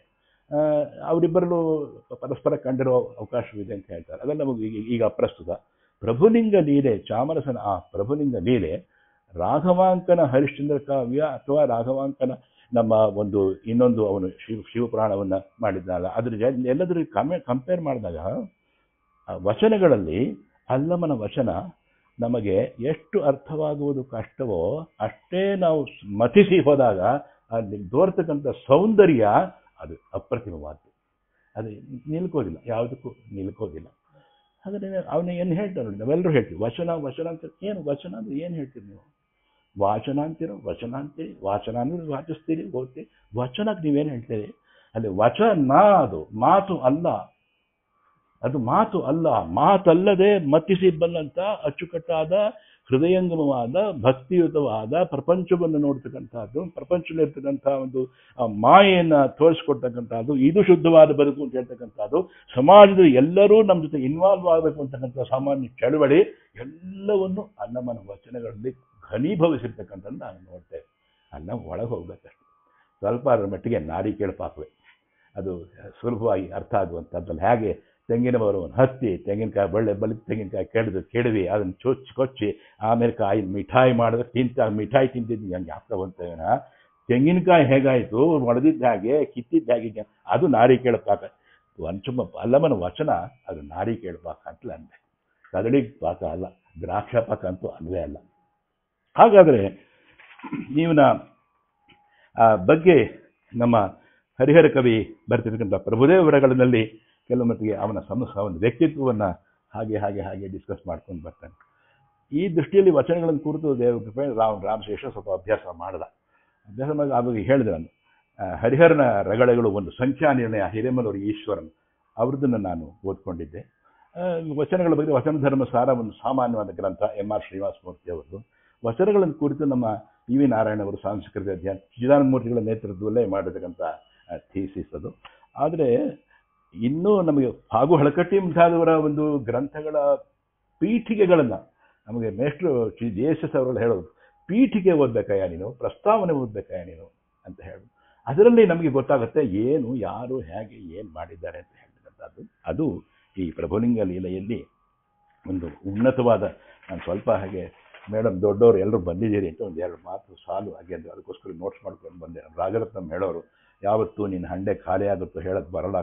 ಅವರಿಬ್ಬರಲ್ಲೂ ಪರಸ್ಪರ ಕಂಡಿರುವ ಅವಕಾಶವಿದೆ ಅಂತ ಹೇಳ್ತಾರೆ ಅದೆಲ್ಲ ನಮಗೆ ಈಗ ಪ್ರಸ್ತುತ ಪ್ರಭುಲಿಂಗ ಲೀಲೆ ಚಾಮರಸನ ಆ ಪ್ರಭುಲಿಂಗ ಲೀಲೆ ರಾಘವಾಂಕನ ಹರಿಶ್ಚಂದ್ರ ಕಾವ್ಯ ಅಥವಾ ರಾಘವಾಂಕನ ನಮ್ಮ ಒಂದು ಇನ್ನೊಂದು ಅವನು ಶಿವ ಶಿವಪುರಾಣವನ್ನು ಮಾಡಿದ್ದಾನಲ್ಲ ಅದ್ರ ಎಲ್ಲದರ ಕಮೆ ಕಂಪೇರ್ ಮಾಡಿದಾಗ ವಚನಗಳಲ್ಲಿ ಅಲ್ಲಮ್ಮನ ವಚನ ನಮಗೆ ಎಷ್ಟು ಅರ್ಥವಾಗುವುದು ಕಷ್ಟವೋ ಅಷ್ಟೇ ನಾವು ಮತಿಸಿ ಹೋದಾಗ ಅಲ್ಲಿ ತೋರ್ತಕ್ಕಂಥ ಸೌಂದರ್ಯ ಅದು ಅಪ್ರತಿಮವಾದ್ದು ಅದು ನಿಲ್ಕೋದಿಲ್ಲ ಯಾವುದಕ್ಕೂ ನಿಲ್ಕೋದಿಲ್ಲ ಹಾಗಾದರೆ ಅವನ ಏನು ಹೇಳ್ತಾರೆ ನೋಡಿ ನಾವೆಲ್ಲರೂ ಹೇಳ್ತೀವಿ ವಚನ ವಚನ ಅಂತ ಏನು ವಚನ ಅಂದ್ರೆ ಏನು ಹೇಳ್ತೀರಿ ನೀವು ವಾಚನ ಅಂತೀರೋ ವಚನ ಅಂತೀರಿ ವಾಚನ ಅಂದ್ರೆ ವಾಚಿಸ್ತೀರಿ ಓದ್ತೀರಿ ವಚನಕ್ಕೆ ನೀವೇನು ಹೇಳ್ತೀರಿ ಅಲ್ಲಿ ವಚನ ಅದು ಮಾತು ಅಲ್ಲ ಅದು ಮಾತು ಅಲ್ಲ ಮಾತಲ್ಲದೆ ಮತ್ತಿಸಿಬಲ್ಲಂಥ ಅಚ್ಚುಕಟ್ಟಾದ ಹೃದಯಂಗಮವಾದ ಭಕ್ತಿಯುತವಾದ ಪ್ರಪಂಚವನ್ನು ನೋಡ್ತಕ್ಕಂಥದ್ದು ಪ್ರಪಂಚದಲ್ಲಿರ್ತಕ್ಕಂಥ ಒಂದು ಮಾಯೆಯನ್ನು ತೋರಿಸ್ಕೊಡ್ತಕ್ಕಂಥದ್ದು ಇದು ಶುದ್ಧವಾದ ಬದುಕು ಅಂತ ಹೇಳ್ತಕ್ಕಂಥದ್ದು ಸಮಾಜದ ಎಲ್ಲರೂ ನಮ್ಮ ಜೊತೆ ಇನ್ವಾಲ್ವ್ ಆಗಬೇಕು ಅಂತಕ್ಕಂಥ ಸಾಮಾನ್ಯ ಚಳವಳಿ ಎಲ್ಲವನ್ನು ಅನ್ನಮನ ವಚನಗಳಲ್ಲಿ ಘನೀಭವಿಸಿರ್ತಕ್ಕಂಥದ್ದು ನಾನು ನೋಡ್ತೇನೆ ಅನ್ನ ಒಳಗೆ ಹೋಗ್ಬೇಕಷ್ಟೆ ಸ್ವಲ್ಪ ಅದರ ಮಟ್ಟಿಗೆ ನಾರಿ ಪಾಪವೇ ಅದು ಸುಲಭವಾಗಿ ಅರ್ಥ ಆಗುವಂಥದ್ದಲ್ಲಿ ಹೇಗೆ ತೆಂಗಿನ ಮರವನ್ನು ಹತ್ತಿ ತೆಂಗಿನಕಾಯಿ ಬಳ್ಳೆ ಬಳಿ ತೆಂಗಿನಕಾಯಿ ಕೆಡದು ಕೆಡವಿ ಅದನ್ನು ಚೊಚ್ಚಿ ಕೊಚ್ಚಿ ಆಮೇಲೆ ಕಾಯಿ ಮಿಠಾಯಿ ಮಾಡಿದ್ರೆ ತಿಂತ ಮಿಠಾಯಿ ತಿಂತಿದ್ವಿ ಹಂಗೆ ಆಗ್ತಾ ಬಂತೇನ ತೆಂಗಿನಕಾಯಿ ಹೇಗಾಯಿತು ಒಡೆದಿದ್ದ ಹಾಗೆ ಕಿತ್ತಿದ್ದ ಹಾಗೆ ಅದು ನಾರಿ ಕೇಳಪಾಕ ವಂಚಮ ಅಲ್ಲಮ್ಮನ ವಚನ ಅದು ನಾರಿ ಕೇಳಪಾಕ ಅಂತಲೇ ಅಂದೆ ಕದಡಿ ಪಾಕ ಅಲ್ಲ ದ್ರಾಕ್ಷ ಪಾಕ ಅಂತೂ ಅನ್ವೇ ಅಲ್ಲ ಹಾಗಾದರೆ ನೀವು ಆ ಬಗ್ಗೆ ನಮ್ಮ ಹರಿಹರ ಕವಿ ಬರ್ತಿರ್ತಕ್ಕಂಥ ಪ್ರಭುದೇವರಗಳಲ್ಲಿ ಕೆಲವು ಮಟ್ಟಿಗೆ ಅವನ ಸಮಸ್ಯೆ ಅವನ ವ್ಯಕ್ತಿತ್ವವನ್ನು ಹಾಗೆ ಹಾಗೆ ಹಾಗೆ ಡಿಸ್ಕಸ್ ಮಾಡ್ಕೊಂಡು ಬರ್ತಾನೆ ಈ ದೃಷ್ಟಿಯಲ್ಲಿ ವಚನಗಳನ್ನು ಕುರಿತು ದೇವ ರಾಮ್ ರಾಮಶೇಷ ಸ್ವಲ್ಪ ಅಭ್ಯಾಸ ಮಾಡಿದ ಅಭ್ಯಾಸ ಮಾಡಿ ಆಗಿ ಹೇಳಿದೆ ನಾನು ಹರಿಹರನ ರಗಳೆಗಳು ಒಂದು ಸಂಖ್ಯಾ ನಿರ್ಣಯ ಹಿರೇಮಲವರು ಈಶ್ವರನ್ ಅವರದ್ದನ್ನು ನಾನು ಓದ್ಕೊಂಡಿದ್ದೆ ವಚನಗಳ ಬಗ್ಗೆ ವಚನ ಧರ್ಮ ಸಾರ ಒಂದು ಸಾಮಾನ್ಯವಾದ ಗ್ರಂಥ ಎಂ ಆರ್ ಶ್ರೀನಿವಾಸ ಮೂರ್ತಿ ಅವರದು ವಚನಗಳನ್ನು ಕುರಿತು ನಮ್ಮ ಪಿ ವಿ ನಾರಾಯಣ ಅವರು ಸಾಂಸ್ಕೃತಿಕ ಅಧ್ಯಯನ ಮೂರ್ತಿಗಳ ನೇತೃತ್ವದಲ್ಲೇ ಮಾಡಿರ್ತಕ್ಕಂಥ ಥೀಸಿಸ್ ಅದು ಆದರೆ ಇನ್ನೂ ನಮಗೆ ಹಾಗೂ ಹಳಕಟ್ಟಿ ಮುಂತಾದವರ ಒಂದು ಗ್ರಂಥಗಳ ಪೀಠಿಗೆಗಳನ್ನು ನಮಗೆ ಮೇಷ್ಟ್ರು ಶ್ರೀ ದೇಶಸ್ ಎಸ್ ಎಸ್ ಅವರೆಲ್ಲ ಹೇಳೋದು ಪೀಠಿಗೆ ಓದಬೇಕಾಯ ನೀನು ಪ್ರಸ್ತಾವನೆ ಓದಬೇಕಾಯ ನೀನು ಅಂತ ಹೇಳೋದು ಅದರಲ್ಲಿ ನಮಗೆ ಗೊತ್ತಾಗುತ್ತೆ ಏನು ಯಾರು ಹೇಗೆ ಏನು ಮಾಡಿದ್ದಾರೆ ಅಂತ ಹೇಳ್ತಕ್ಕಂಥದ್ದು ಅದು ಈ ಪ್ರಭುಲಿಂಗ ಲೀಲೆಯಲ್ಲಿ ಒಂದು ಉನ್ನತವಾದ ನಾನು ಸ್ವಲ್ಪ ಹಾಗೆ ಮೇಡಮ್ ದೊಡ್ಡವರು ಎಲ್ಲರೂ ಬಂದಿದ್ದೀರಿ ಅಂತ ಒಂದು ಎರಡು ಮಾತು ಸಾಲು ಹಾಗೆ ಅಂದರೆ ಅದಕ್ಕೋಸ್ಕರ ನೋಟ್ಸ್ ಮಾಡ್ಕೊಂಡು ಬಂದೆ ರಾಜರತ್ನಂ ಹೇಳೋರು ಯಾವತ್ತೂ ನಿನ್ನ ಹಂಡೆ ಖಾಲಿ ಆಗುತ್ತೋ ಹೇಳಕ್ಕೆ ಬರಲ್ಲ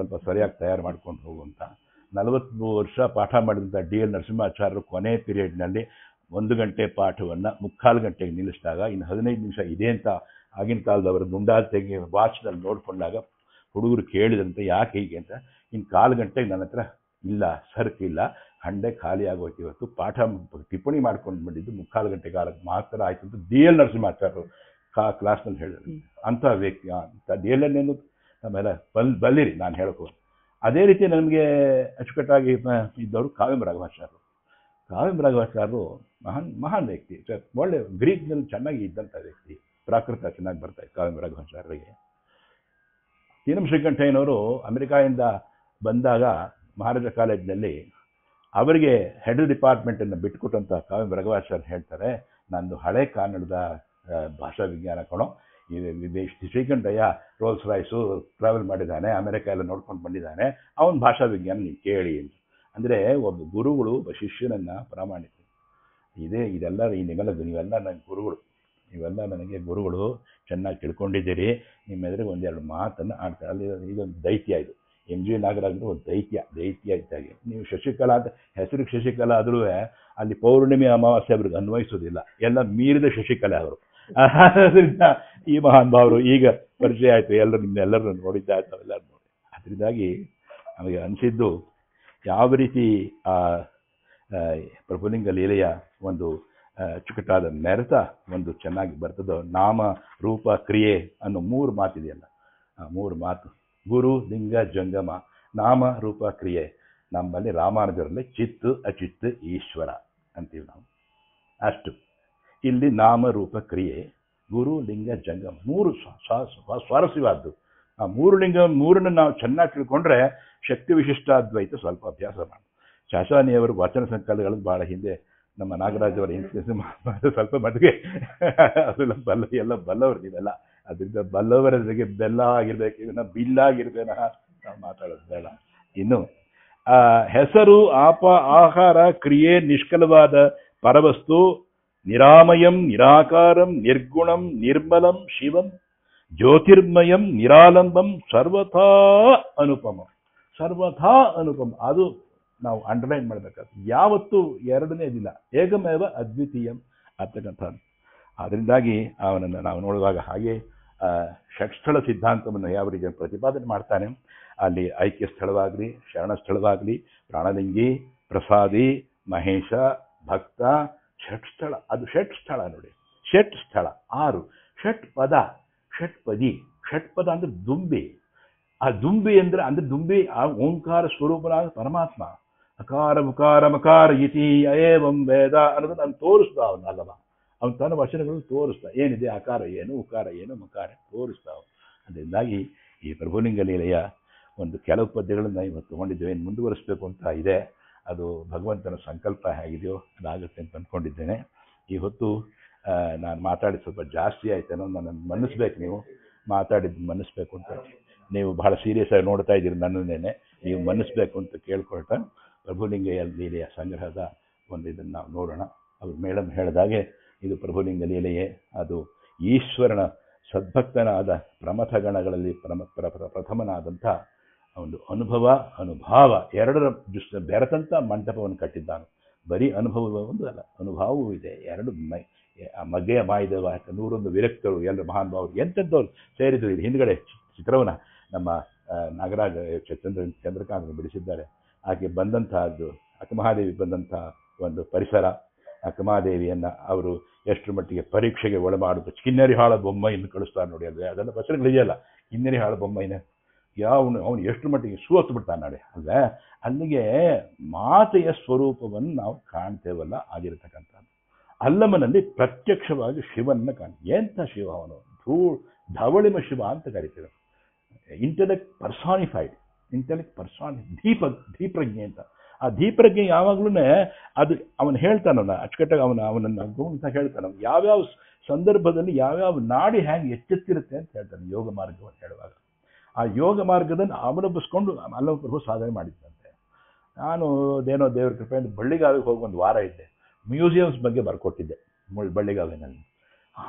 ಸ್ವಲ್ಪ ಸರಿಯಾಗಿ ತಯಾರು ಮಾಡ್ಕೊಂಡು ಹೋಗುವಂತ ನಲವತ್ತು ವರ್ಷ ಪಾಠ ಮಾಡಿದಂಥ ಡಿ ಎಲ್ ನರಸಿಂಹಾಚಾರ್ಯರು ಕೊನೆ ಪೀರಿಯಡ್ನಲ್ಲಿ ಒಂದು ಗಂಟೆ ಪಾಠವನ್ನು ಮುಕ್ಕಾಲು ಗಂಟೆಗೆ ನಿಲ್ಲಿಸಿದಾಗ ಇನ್ನು ಹದಿನೈದು ನಿಮಿಷ ಇದೆ ಅಂತ ಆಗಿನ ಕಾಲದವರು ತೆಗೆ ವಾಚ್ನಲ್ಲಿ ನೋಡಿಕೊಂಡಾಗ ಹುಡುಗರು ಕೇಳಿದಂತೆ ಯಾಕೆ ಹೀಗೆ ಅಂತ ಇನ್ನು ಕಾಲು ಗಂಟೆಗೆ ನನ್ನ ಹತ್ರ ಇಲ್ಲ ಸರ್ಕು ಇಲ್ಲ ಹಂಡೆ ಖಾಲಿ ಆಗೋಯ್ತು ಇವತ್ತು ಪಾಠ ಟಿಪ್ಪಣಿ ಮಾಡ್ಕೊಂಡು ಬಂದಿದ್ದು ಮುಕ್ಕಾಲು ಗಂಟೆ ಕಾಲಕ್ಕೆ ಮಾತ್ರ ಆಯಿತು ಅಂತ ಡಿ ಎಲ್ ನರಸಿಂಹಾಚಾರ್ಯರು ಕಾ ಕ್ಲಾಸ್ನಲ್ಲಿ ಹೇಳಿದ್ರು ಅಂಥ ವ್ಯಕ್ತಿ ಅಂತ ಡಿ ಎಲ್ ಆಮೇಲೆ ಬಲ್ ಬಲ್ಲಿರಿ ನಾನು ಹೇಳೋಕ್ಕೂ ಅದೇ ರೀತಿ ನಮಗೆ ಅಚ್ಚುಕಟ್ಟಾಗಿ ಇದ್ದವರು ಕಾವ್ಯಂ ರಾಘವಾಚಾರ್ಯರು ಕಾವ್ಯಂ ರಾಘವಾಚಾರ್ಯರು ಮಹಾನ್ ಮಹಾನ್ ವ್ಯಕ್ತಿ ಒಳ್ಳೆ ಗ್ರೀಕ್ನಲ್ಲಿ ಚೆನ್ನಾಗಿ ಇದ್ದಂಥ ವ್ಯಕ್ತಿ ಪ್ರಾಕೃತ ಚೆನ್ನಾಗಿ ಬರ್ತಾರೆ ಕಾವ್ಯಂ ರಾಘವಾಚಾರ್ಯರಿಗೆ ತೀನಂ ಶ್ರೀಕಂಠಯ್ಯನವರು ಅಮೆರಿಕಾದಿಂದ ಬಂದಾಗ ಮಹಾರಾಜ ಕಾಲೇಜಿನಲ್ಲಿ ಅವರಿಗೆ ಹೆಡ್ ಡಿಪಾರ್ಟ್ಮೆಂಟನ್ನು ಬಿಟ್ಟುಕೊಟ್ಟಂಥ ಕಾವ್ಯಂ ರಾಘವಾಚಾರ್ಯ ಹೇಳ್ತಾರೆ ನಂದು ಹಳೆ ಕನ್ನಡದ ಭಾಷಾ ವಿಜ್ಞಾನ ಕಣೋ ಶ್ರೀಕಂಠಯ್ಯ ರೋಲ್ಸ್ ರಾಯ್ಸು ಟ್ರಾವೆಲ್ ಮಾಡಿದ್ದಾನೆ ಅಮೆರಿಕ ಎಲ್ಲ ನೋಡ್ಕೊಂಡು ಬಂದಿದ್ದಾನೆ ಅವನ ಭಾಷಾ ವಿಜ್ಞಾನ ನೀವು ಕೇಳಿ ಅಂತ ಅಂದರೆ ಒಬ್ಬ ಗುರುಗಳು ಒಬ್ಬ ಶಿಷ್ಯನನ್ನು ಪ್ರಾಮಾಣಿಕ ಇದೇ ಇದೆಲ್ಲ ನಿಮ್ಮೆಲ್ಲ ನೀವೆಲ್ಲ ನನಗೆ ಗುರುಗಳು ನೀವೆಲ್ಲ ನನಗೆ ಗುರುಗಳು ಚೆನ್ನಾಗಿ ತಿಳ್ಕೊಂಡಿದ್ದೀರಿ ನಿಮ್ಮ ಎದುರಿಗೆ ಒಂದೆರಡು ಮಾತನ್ನು ಆಡ್ತಾರೆ ಅಲ್ಲಿ ಇದೊಂದು ದೈತ್ಯ ಇದು ಎಂ ಜಿ ನಾಗರಾಜ್ ಒಂದು ದೈತ್ಯ ದೈತ್ಯ ಇದ್ದಾಗೆ ನೀವು ಶಶಿಕಲಾ ಅಂತ ಹೆಸರು ಶಶಿಕಲಾ ಆದರೂ ಅಲ್ಲಿ ಪೌರ್ಣಿಮೆ ಅಮಾವಾಸ್ಯೆ ಅವ್ರಿಗೆ ಅನ್ವಯಿಸೋದಿಲ್ಲ ಎಲ್ಲ ಮೀರಿದ ಶಶಿಕಲೆ ಅವರು ಅದರಿಂದ ಈ ಮಹಾನ್ ಭಾವರು ಈಗ ಪರಿಚಯ ಆಯಿತು ಎಲ್ಲರೂ ನಿಮ್ಮೆಲ್ಲರೂ ನೋಡಿದ್ದ ಆಯ್ತು ಎಲ್ಲರೂ ನೋಡಿ ಅದರಿಂದಾಗಿ ನಮಗೆ ಅನಿಸಿದ್ದು ಯಾವ ರೀತಿ ಆ ಪ್ರಭುಲಿಂಗ ಲೀಲೆಯ ಒಂದು ಚುಕಟಾದ ನೆರೆತ ಒಂದು ಚೆನ್ನಾಗಿ ಬರ್ತದೋ ನಾಮ ರೂಪ ಕ್ರಿಯೆ ಅನ್ನೋ ಮೂರು ಮಾತಿದೆಯಲ್ಲ ಆ ಮೂರು ಮಾತು ಗುರು ಲಿಂಗ ಜಂಗಮ ನಾಮ ರೂಪ ಕ್ರಿಯೆ ನಮ್ಮಲ್ಲಿ ರಾಮಾನುಜರಲ್ಲಿ ಚಿತ್ತು ಅಚಿತ್ತು ಈಶ್ವರ ಅಂತೀವಿ ನಾವು ಅಷ್ಟು ಇಲ್ಲಿ ನಾಮರೂಪ ಕ್ರಿಯೆ ಗುರು ಲಿಂಗ ಜಂಗ ಮೂರು ಸ್ವಾರಸ್ಯವಾದ್ದು ಆ ಮೂರು ಲಿಂಗ ಮೂರನ್ನು ನಾವು ಚೆನ್ನಾಗಿ ತಿಳ್ಕೊಂಡ್ರೆ ಶಕ್ತಿ ವಿಶಿಷ್ಟಾದ್ವೈತ ಸ್ವಲ್ಪ ಅಭ್ಯಾಸ ಮಾಡಿ ಶಾಸನಿಯವರು ವಾಚನ ಸಂಕಲನಗಳು ಬಹಳ ಹಿಂದೆ ನಮ್ಮ ನಾಗರಾಜವರ ಹಿಂದೆ ಸ್ವಲ್ಪ ಮಟ್ಟಿಗೆ ಅದೆಲ್ಲ ಬಲ್ಲ ಎಲ್ಲ ಬಲ್ಲವರು ನೀವೆಲ್ಲ ಅದರಿಂದ ಬಲ್ಲವರ ಜೊತೆಗೆ ಬೆಲ್ಲ ಆಗಿರ್ಬೇಕು ಇವನ್ನ ಬಿಲ್ಲಾಗಿರ್ಬೇನ ನಾವು ಮಾತಾಡೋದು ಬೇಡ ಇನ್ನು ಹೆಸರು ಆಪ ಆಹಾರ ಕ್ರಿಯೆ ನಿಷ್ಕಲವಾದ ಪರವಸ್ತು ನಿರಾಮಯಂ ನಿರಾಕಾರಂ ನಿರ್ಗುಣಂ ನಿರ್ಮಲಂ ಶಿವಂ ಜ್ಯೋತಿರ್ಮಯಂ ನಿರಾಲಂಬಂ ಸರ್ವಥಾ ಅನುಪಮ ಸರ್ವಥಾ ಅನುಪಮ ಅದು ನಾವು ಅಂಡರ್ಲೈನ್ ಮಾಡಬೇಕಾಗ್ತದೆ ಎರಡನೇ ಎರಡನೇದಿಲ್ಲ ಏಕಮೇವ ಅದ್ವಿತೀಯಂ ಅಂತಕ್ಕಂಥ ಅದರಿಂದಾಗಿ ಅವನನ್ನು ನಾವು ನೋಡುವಾಗ ಹಾಗೆ ಷಟ್ಸ್ಥಳ ಸಿದ್ಧಾಂತವನ್ನು ಯಾವ ರೀತಿ ಪ್ರತಿಪಾದನೆ ಮಾಡ್ತಾನೆ ಅಲ್ಲಿ ಐಕ್ಯ ಸ್ಥಳವಾಗಲಿ ಶರಣ ಸ್ಥಳವಾಗಲಿ ಪ್ರಾಣಲಿಂಗಿ ಪ್ರಸಾದಿ ಮಹೇಶ ಭಕ್ತ ಷಟ್ ಸ್ಥಳ ಅದು ಷಟ್ ಸ್ಥಳ ನೋಡಿ ಷಟ್ ಸ್ಥಳ ಆರು ಷಟ್ ಪದ ಷಟ್ ಪದಿ ಷಟ್ ಪದ ಅಂದರೆ ದುಂಬಿ ಆ ದುಂಬಿ ಅಂದ್ರೆ ಅಂದ್ರೆ ದುಂಬಿ ಆ ಓಂಕಾರ ಸ್ವರೂಪನಾದ ಪರಮಾತ್ಮ ಅಕಾರ ಮುಕಾರ ಮಕಾರ ಇತಿ ಅಯೇವಂ ವೇದ ಅನ್ನೋದು ನಾನು ತೋರಿಸ್ದ ಅವನು ಅಲ್ಲವ ಅವನು ತನ್ನ ವಚನಗಳನ್ನು ತೋರಿಸ್ದ ಏನಿದೆ ಆಕಾರ ಏನು ಉಕಾರ ಏನು ಮಕಾರ ತೋರಿಸ್ದ ಅದರಿಂದಾಗಿ ಈ ಪ್ರಭುಲಿಂಗ ಲೀಲೆಯ ಒಂದು ಕೆಲವು ಪದ್ಯಗಳನ್ನು ಇವತ್ತು ತೊಗೊಂಡಿದ್ದೇವೆ ಮುಂದುವರಿಸಬೇಕು ಅಂತ ಇದೆ ಅದು ಭಗವಂತನ ಸಂಕಲ್ಪ ಹೇಗಿದೆಯೋ ಅದಾಗುತ್ತೆ ಅಂತ ಅಂದ್ಕೊಂಡಿದ್ದೇನೆ ಈ ಹೊತ್ತು ನಾನು ಮಾತಾಡಿದ ಸ್ವಲ್ಪ ಜಾಸ್ತಿ ಆಯ್ತೇನೋ ನನ್ನನ್ನು ಮನ್ನಿಸ್ಬೇಕು ನೀವು ಮಾತಾಡಿದ್ದು ಮನ್ನಿಸ್ಬೇಕು ಅಂತ ನೀವು ಬಹಳ ಸೀರಿಯಸ್ ಆಗಿ ನೋಡ್ತಾ ಇದ್ದೀರಿ ನನ್ನನ್ನೇ ನೀವು ಮನ್ನಿಸ್ಬೇಕು ಅಂತ ಕೇಳ್ಕೊಳ್ತಾ ಪ್ರಭುಲಿಂಗಯ್ಯ ಲೀಲೆಯ ಸಂಗ್ರಹದ ಒಂದು ಇದನ್ನು ನಾವು ನೋಡೋಣ ಅವರು ಮೇಡಮ್ ಹೇಳಿದಾಗೆ ಇದು ಪ್ರಭುಲಿಂಗ ಲೀಲೆಯೇ ಅದು ಈಶ್ವರನ ಸದ್ಭಕ್ತನಾದ ಪ್ರಮಥ ಗಣಗಳಲ್ಲಿ ಪ್ರಮ ಪ್ರಥಮನಾದಂಥ ಒಂದು ಅನುಭವ ಅನುಭಾವ ಎರಡರ ದೃಷ್ಟ ಬೆರೆತಂಥ ಮಂಟಪವನ್ನು ಕಟ್ಟಿದ್ದಾನು ಬರೀ ಅನುಭವ ಒಂದು ಅಲ್ಲ ಅನುಭವವೂ ಇದೆ ಎರಡು ಮೈ ಮಗೆಯ ಮಾಯದ ನೂರೊಂದು ವಿರಕ್ತರು ಎಲ್ಲರ ಮಹಾನುಭಾವರು ಎಂಥದ್ದವ್ರು ಸೇರಿದ್ರು ಇಲ್ಲಿ ಹಿಂದ್ಗಡೆ ಚಿತ್ರವನ್ನು ನಮ್ಮ ನಾಗರಾಜ ಚಂದ್ರ ಚಂದ್ರಕಾಂತ್ ಬಿಡಿಸಿದ್ದಾರೆ ಆಕೆ ಬಂದಂತಹದ್ದು ಅಕಮಹಾದೇವಿ ಬಂದಂತಹ ಒಂದು ಪರಿಸರ ಅಕ್ಕಮಹಾದೇವಿಯನ್ನು ಅವರು ಎಷ್ಟರ ಮಟ್ಟಿಗೆ ಪರೀಕ್ಷೆಗೆ ಒಳಮಾಡುತ್ತೆ ಕಿನ್ನರಿ ಹಾಳ ಬೊಮ್ಮೆಯನ್ನು ಕಳಿಸ್ತಾರೆ ನೋಡಿ ಅದೇ ಅದೆಲ್ಲ ಬಸರಗಳಿದೆಯಲ್ಲ ಕಿನ್ನರಿ ಹಾಳ ಬೊಮ್ಮೆಯನ್ನು ಅವನು ಅವನು ಎಷ್ಟು ಮಟ್ಟಿಗೆ ಸೋತು ಬಿಡ್ತಾನೆ ಅಲ್ಲ ಅಲ್ವೇ ಅಲ್ಲಿಗೆ ಮಾತೆಯ ಸ್ವರೂಪವನ್ನು ನಾವು ಕಾಣ್ತೇವಲ್ಲ ಆಗಿರತಕ್ಕಂಥದ್ದು ಅಲ್ಲಮ್ಮನಲ್ಲಿ ಪ್ರತ್ಯಕ್ಷವಾಗಿ ಶಿವನ್ನ ಕಾಣ ಎಂಥ ಶಿವ ಅವನು ಧೂ ಧವಳಿಮ ಶಿವ ಅಂತ ಕರಿತೇವೆ ಇಂಟೆಲೆಕ್ಟ್ ಪರ್ಸಾನಿಫೈಡ್ ಇಂಟೆಲೆಕ್ಟ್ ಪರ್ಸಾನಿ ದೀಪ ದೀಪ್ರಜ್ಞೆ ಅಂತ ಆ ದೀಪ್ರಜ್ಞೆ ಯಾವಾಗ್ಲೂನೆ ಅದು ಅವನು ಹೇಳ್ತಾನಲ್ಲ ಅಚ್ಚುಕಟ್ಟಾಗಿ ಅವನ ಅವನನ್ನು ಅಂತ ಹೇಳ್ತಾನ ಯಾವ್ಯಾವ ಸಂದರ್ಭದಲ್ಲಿ ಯಾವ್ಯಾವ ನಾಡಿ ಹ್ಯಾಂಗ್ ಎಚ್ಚೆತ್ತಿರುತ್ತೆ ಅಂತ ಹೇಳ್ತಾನೆ ಯೋಗ ಮಾರ್ಗವನ್ನು ಹೇಳುವಾಗ ಆ ಯೋಗ ಮಾರ್ಗದನ್ನು ಅವಲಂಬಿಸ್ಕೊಂಡು ಅಲ್ಲ ಪ್ರಭು ಸಾಧನೆ ಮಾಡಿದ್ದಂತೆ ನಾನು ಅದೇನೋ ದೇವ್ರ ಕೃಪೆಯಿಂದ ಬಳ್ಳಿಗಾವಿಗೆ ಹೋಗಿ ಒಂದು ವಾರ ಇದ್ದೆ ಮ್ಯೂಸಿಯಮ್ಸ್ ಬಗ್ಗೆ ಬರ್ಕೊಟ್ಟಿದ್ದೆ ಮುಳ್ ಬಳ್ಳಿಗಾವಿನಲ್ಲಿ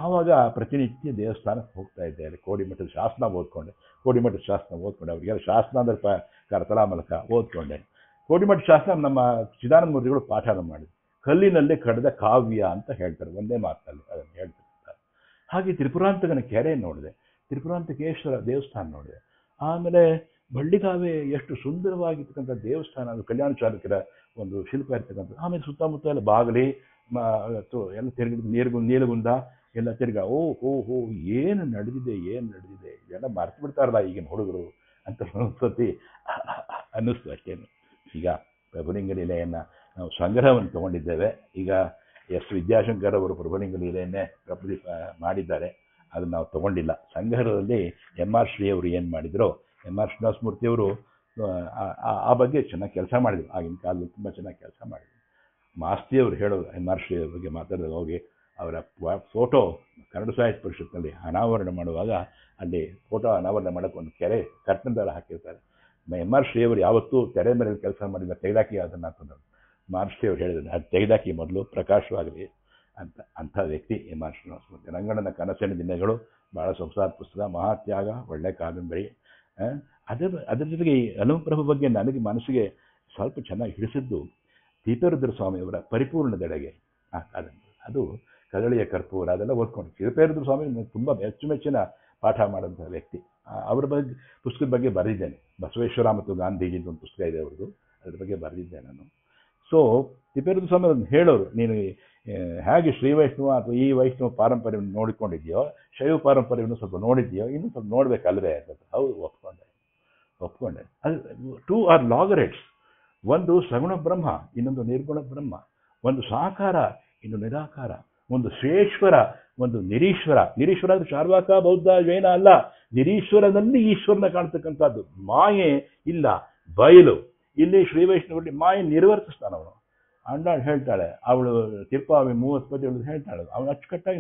ಆವಾಗ ಪ್ರತಿನಿತ್ಯ ದೇವಸ್ಥಾನಕ್ಕೆ ಹೋಗ್ತಾ ಇದ್ದೆ ಅಲ್ಲಿ ಕೋಡಿಮಠದ ಶಾಸನ ಓದ್ಕೊಂಡೆ ಕೋಡಿಮಠದ ಶಾಸನ ಓದ್ಕೊಂಡೆ ಅವ್ರಿಗೆ ಶಾಸನ ಅಂದ್ರೆ ಪ ಕರತಲಾ ಓದ್ಕೊಂಡೆ ಕೋಡಿಮಠ ಶಾಸನ ನಮ್ಮ ಚಿದಾನಂದ ಮೂರ್ತಿಗಳು ಪಾಠ ಮಾಡಿದ್ರು ಕಲ್ಲಿನಲ್ಲಿ ಕಡದ ಕಾವ್ಯ ಅಂತ ಹೇಳ್ತಾರೆ ಒಂದೇ ಮಾತಲ್ಲಿ ಅದನ್ನು ಹೇಳ್ತಾರೆ ಹಾಗೆ ತ್ರಿಪುರಾಂತಕನ ಕೆರೆ ನೋಡಿದೆ ತ್ರಿಪುರಾಂತಕೇಶ್ವರ ದೇವಸ್ಥಾನ ನೋಡಿದೆ ಆಮೇಲೆ ಬಳ್ಳಿಗಾವೆ ಎಷ್ಟು ಸುಂದರವಾಗಿರ್ತಕ್ಕಂಥ ದೇವಸ್ಥಾನ ಅದು ಕಲ್ಯಾಣ ಚಾಲುಕ್ಯರ ಒಂದು ಶಿಲ್ಪ ಇರ್ತಕ್ಕಂಥ ಆಮೇಲೆ ಸುತ್ತಮುತ್ತ ಎಲ್ಲ ಬಾಗಲಿ ಎಲ್ಲ ತಿರುಗಿ ನೀರು ನೀಲಗುಂದ ಎಲ್ಲ ತಿರ್ಗ ಓ ಹೋ ಹೋ ಏನು ನಡೆದಿದೆ ಏನು ನಡೆದಿದೆ ಇದೆಲ್ಲ ಮರ್ತು ಬಿಡ್ತಾರಲ್ಲ ಈಗಿನ ಹುಡುಗರು ಅಂತ ಸಂಸ್ಕೃತಿ ಅನ್ನಿಸ್ತು ಅಷ್ಟೇನು ಈಗ ಪ್ರಭುಲಿಂಗ ಲೀಲೆಯನ್ನು ನಾವು ಸಂಗ್ರಹವನ್ನು ತಗೊಂಡಿದ್ದೇವೆ ಈಗ ಎಸ್ ವಿದ್ಯಾಶಂಕರ್ ಅವರು ಪ್ರಭುಲಿಂಗ ಲೀಲೆಯನ್ನೇ ಪ್ರಭು ಮಾಡಿದ್ದಾರೆ ಅದನ್ನು ನಾವು ತಗೊಂಡಿಲ್ಲ ಸಂಗ್ರಹದಲ್ಲಿ ಎಮ್ ಆರ್ ಅವರು ಏನು ಮಾಡಿದರು ಎಮ್ ಆರ್ ಮೂರ್ತಿಯವರು ಆ ಬಗ್ಗೆ ಚೆನ್ನಾಗಿ ಕೆಲಸ ಮಾಡಿದರು ಆಗಿನ ಕಾಲದಲ್ಲಿ ತುಂಬ ಚೆನ್ನಾಗಿ ಕೆಲಸ ಮಾಡಿದರು ಮಾಸ್ತಿಯವರು ಹೇಳೋರು ಎಮ್ ಆರ್ ಶ್ರೀ ಬಗ್ಗೆ ಮಾತಾಡಿದಾಗ ಹೋಗಿ ಅವರ ಫೋಟೋ ಕನ್ನಡ ಸಾಹಿತ್ಯ ಪರಿಷತ್ನಲ್ಲಿ ಅನಾವರಣ ಮಾಡುವಾಗ ಅಲ್ಲಿ ಫೋಟೋ ಅನಾವರಣ ಮಾಡೋಕ್ಕೆ ಒಂದು ಕೆರೆ ಕರ್ಟನ್ ಥರ ಹಾಕಿರ್ತಾರೆ ಎಮ್ ಆರ್ ಶ್ರೀ ಅವರು ಯಾವತ್ತೂ ತೆರೆ ಮೇಲೆ ಕೆಲಸ ಮಾಡಿದ ತೆಗೆದಾಕಿ ಅದನ್ನು ತಂದರು ಮಾರ್ ಅವರು ಹೇಳಿದ್ರು ಅದು ತೆಗೆದಾಕಿ ಮೊದಲು ಪ್ರಕಾಶವಾಗಲಿ ಅಂತ ಅಂಥ ವ್ಯಕ್ತಿ ಎಮ್ ಆರ್ ರಂಗಣ್ಣನ ಕನಸಿನ ದಿನಗಳು ಭಾಳ ಸೊಗಸಾದ ಪುಸ್ತಕ ಮಹಾತ್ಯಾಗ ಒಳ್ಳೆ ಕಾದಂಬರಿ ಅದರ ಅದರ ಜೊತೆಗೆ ಈ ಅನುಪ್ರಭ ಬಗ್ಗೆ ನನಗೆ ಮನಸ್ಸಿಗೆ ಸ್ವಲ್ಪ ಚೆನ್ನಾಗಿ ಹಿಡಿಸಿದ್ದು ತೀಪೇರುದ್ರ ಸ್ವಾಮಿಯವರ ಪರಿಪೂರ್ಣದೆಡೆಗೆ ಅದು ಕದಳಿಯ ಕರ್ಪೂರ ಅದೆಲ್ಲ ಓದ್ಕೊಂಡು ತಿರುಪೇರುದ್ರ ಸ್ವಾಮಿ ನನಗೆ ತುಂಬ ಮೆಚ್ಚುಮೆಚ್ಚಿನ ಪಾಠ ಮಾಡೋಂಥ ವ್ಯಕ್ತಿ ಅವರ ಬಗ್ಗೆ ಪುಸ್ತಕದ ಬಗ್ಗೆ ಬರೆದಿದ್ದೇನೆ ಬಸವೇಶ್ವರ ಮತ್ತು ಅಂತ ಒಂದು ಪುಸ್ತಕ ಇದೆ ಅವ್ರದ್ದು ಅದ್ರ ಬಗ್ಗೆ ಬರೆದಿದ್ದೆ ನಾನು ಸೊ ತಿಪ್ಪೇರುದ್ರ ಸ್ವಾಮಿ ಅದನ್ನು ಹೇಳೋರು ನೀನು ಹೇಗೆ ಶ್ರೀ ವೈಷ್ಣವ ಅಥವಾ ಈ ವೈಷ್ಣವ ಪಾರಂಪರ್ಯವನ್ನು ನೋಡಿಕೊಂಡಿದ್ಯೋ ಶೈವ ಪಾರಂಪರ್ಯವನ್ನು ಸ್ವಲ್ಪ ನೋಡಿದ್ಯೋ ಇನ್ನೂ ಸ್ವಲ್ಪ ನೋಡಬೇಕಲ್ವೇ ಅಂತ ಹೌದು ಒಪ್ಕೊಂಡೆ ಒಪ್ಕೊಂಡೆ ಅದು ಟೂ ಆರ್ ಲಾಗರೇಟ್ಸ್ ಒಂದು ಸಗುಣ ಬ್ರಹ್ಮ ಇನ್ನೊಂದು ನಿರ್ಗುಣ ಬ್ರಹ್ಮ ಒಂದು ಸಾಕಾರ ಇನ್ನು ನಿರಾಕಾರ ಒಂದು ಶ್ರೇಶ್ವರ ಒಂದು ನಿರೀಶ್ವರ ನಿರೀಶ್ವರ ಅಂದರೆ ಶಾರ್ವಾಕ ಬೌದ್ಧ ಜೈನ ಅಲ್ಲ ನಿರೀಶ್ವರನಲ್ಲಿ ಈಶ್ವರನ ಕಾಣ್ತಕ್ಕಂಥದ್ದು ಮಾಯೆ ಇಲ್ಲ ಬಯಲು ಇಲ್ಲಿ ಶ್ರೀ ವೈಷ್ಣವರಲ್ಲಿ ಮಾಯೆ ನಿರ್ವರ್ತಿಸ್ತಾನವನು ಅಂಡಾಳು ಹೇಳ್ತಾಳೆ ಅವಳು ತಿರ್ಪಾವಿ ಮೂವತ್ತು ಪತಿ ಅವಳು ಹೇಳ್ತಾಳೆ ಅವನು ಅಚ್ಚುಕಟ್ಟಾಗಿ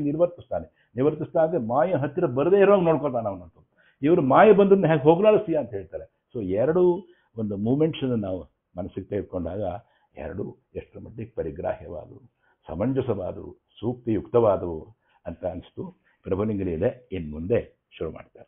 ನಿವರ್ತಿಸ್ತಾ ಅಂದರೆ ಮಾಯ ಹತ್ತಿರ ಬರದೇ ಇರೋಂಗೆ ನೋಡ್ಕೊತಾನೆ ಅವನಂತ ಇವರು ಮಾಯ ಬಂದ್ರೆ ಹೇಗೆ ಸಿ ಅಂತ ಹೇಳ್ತಾರೆ ಸೊ ಎರಡು ಒಂದು ಮೂಮೆಂಟ್ಸನ್ನು ನಾವು ಮನಸ್ಸಿಗೆ ತೆಗೆದುಕೊಂಡಾಗ ಎರಡು ಎಷ್ಟರ ಮಟ್ಟಿಗೆ ಪರಿಗ್ರಾಹ್ಯವಾದವು ಸಮಂಜಸವಾದವು ಸೂಕ್ತಿಯುಕ್ತವಾದವು ಅಂತ ಅನಿಸ್ತು ಪ್ರಭುಲಿಂಗಲೀಲೆ ಇನ್ನು ಮುಂದೆ ಶುರು ಮಾಡ್ತಾರೆ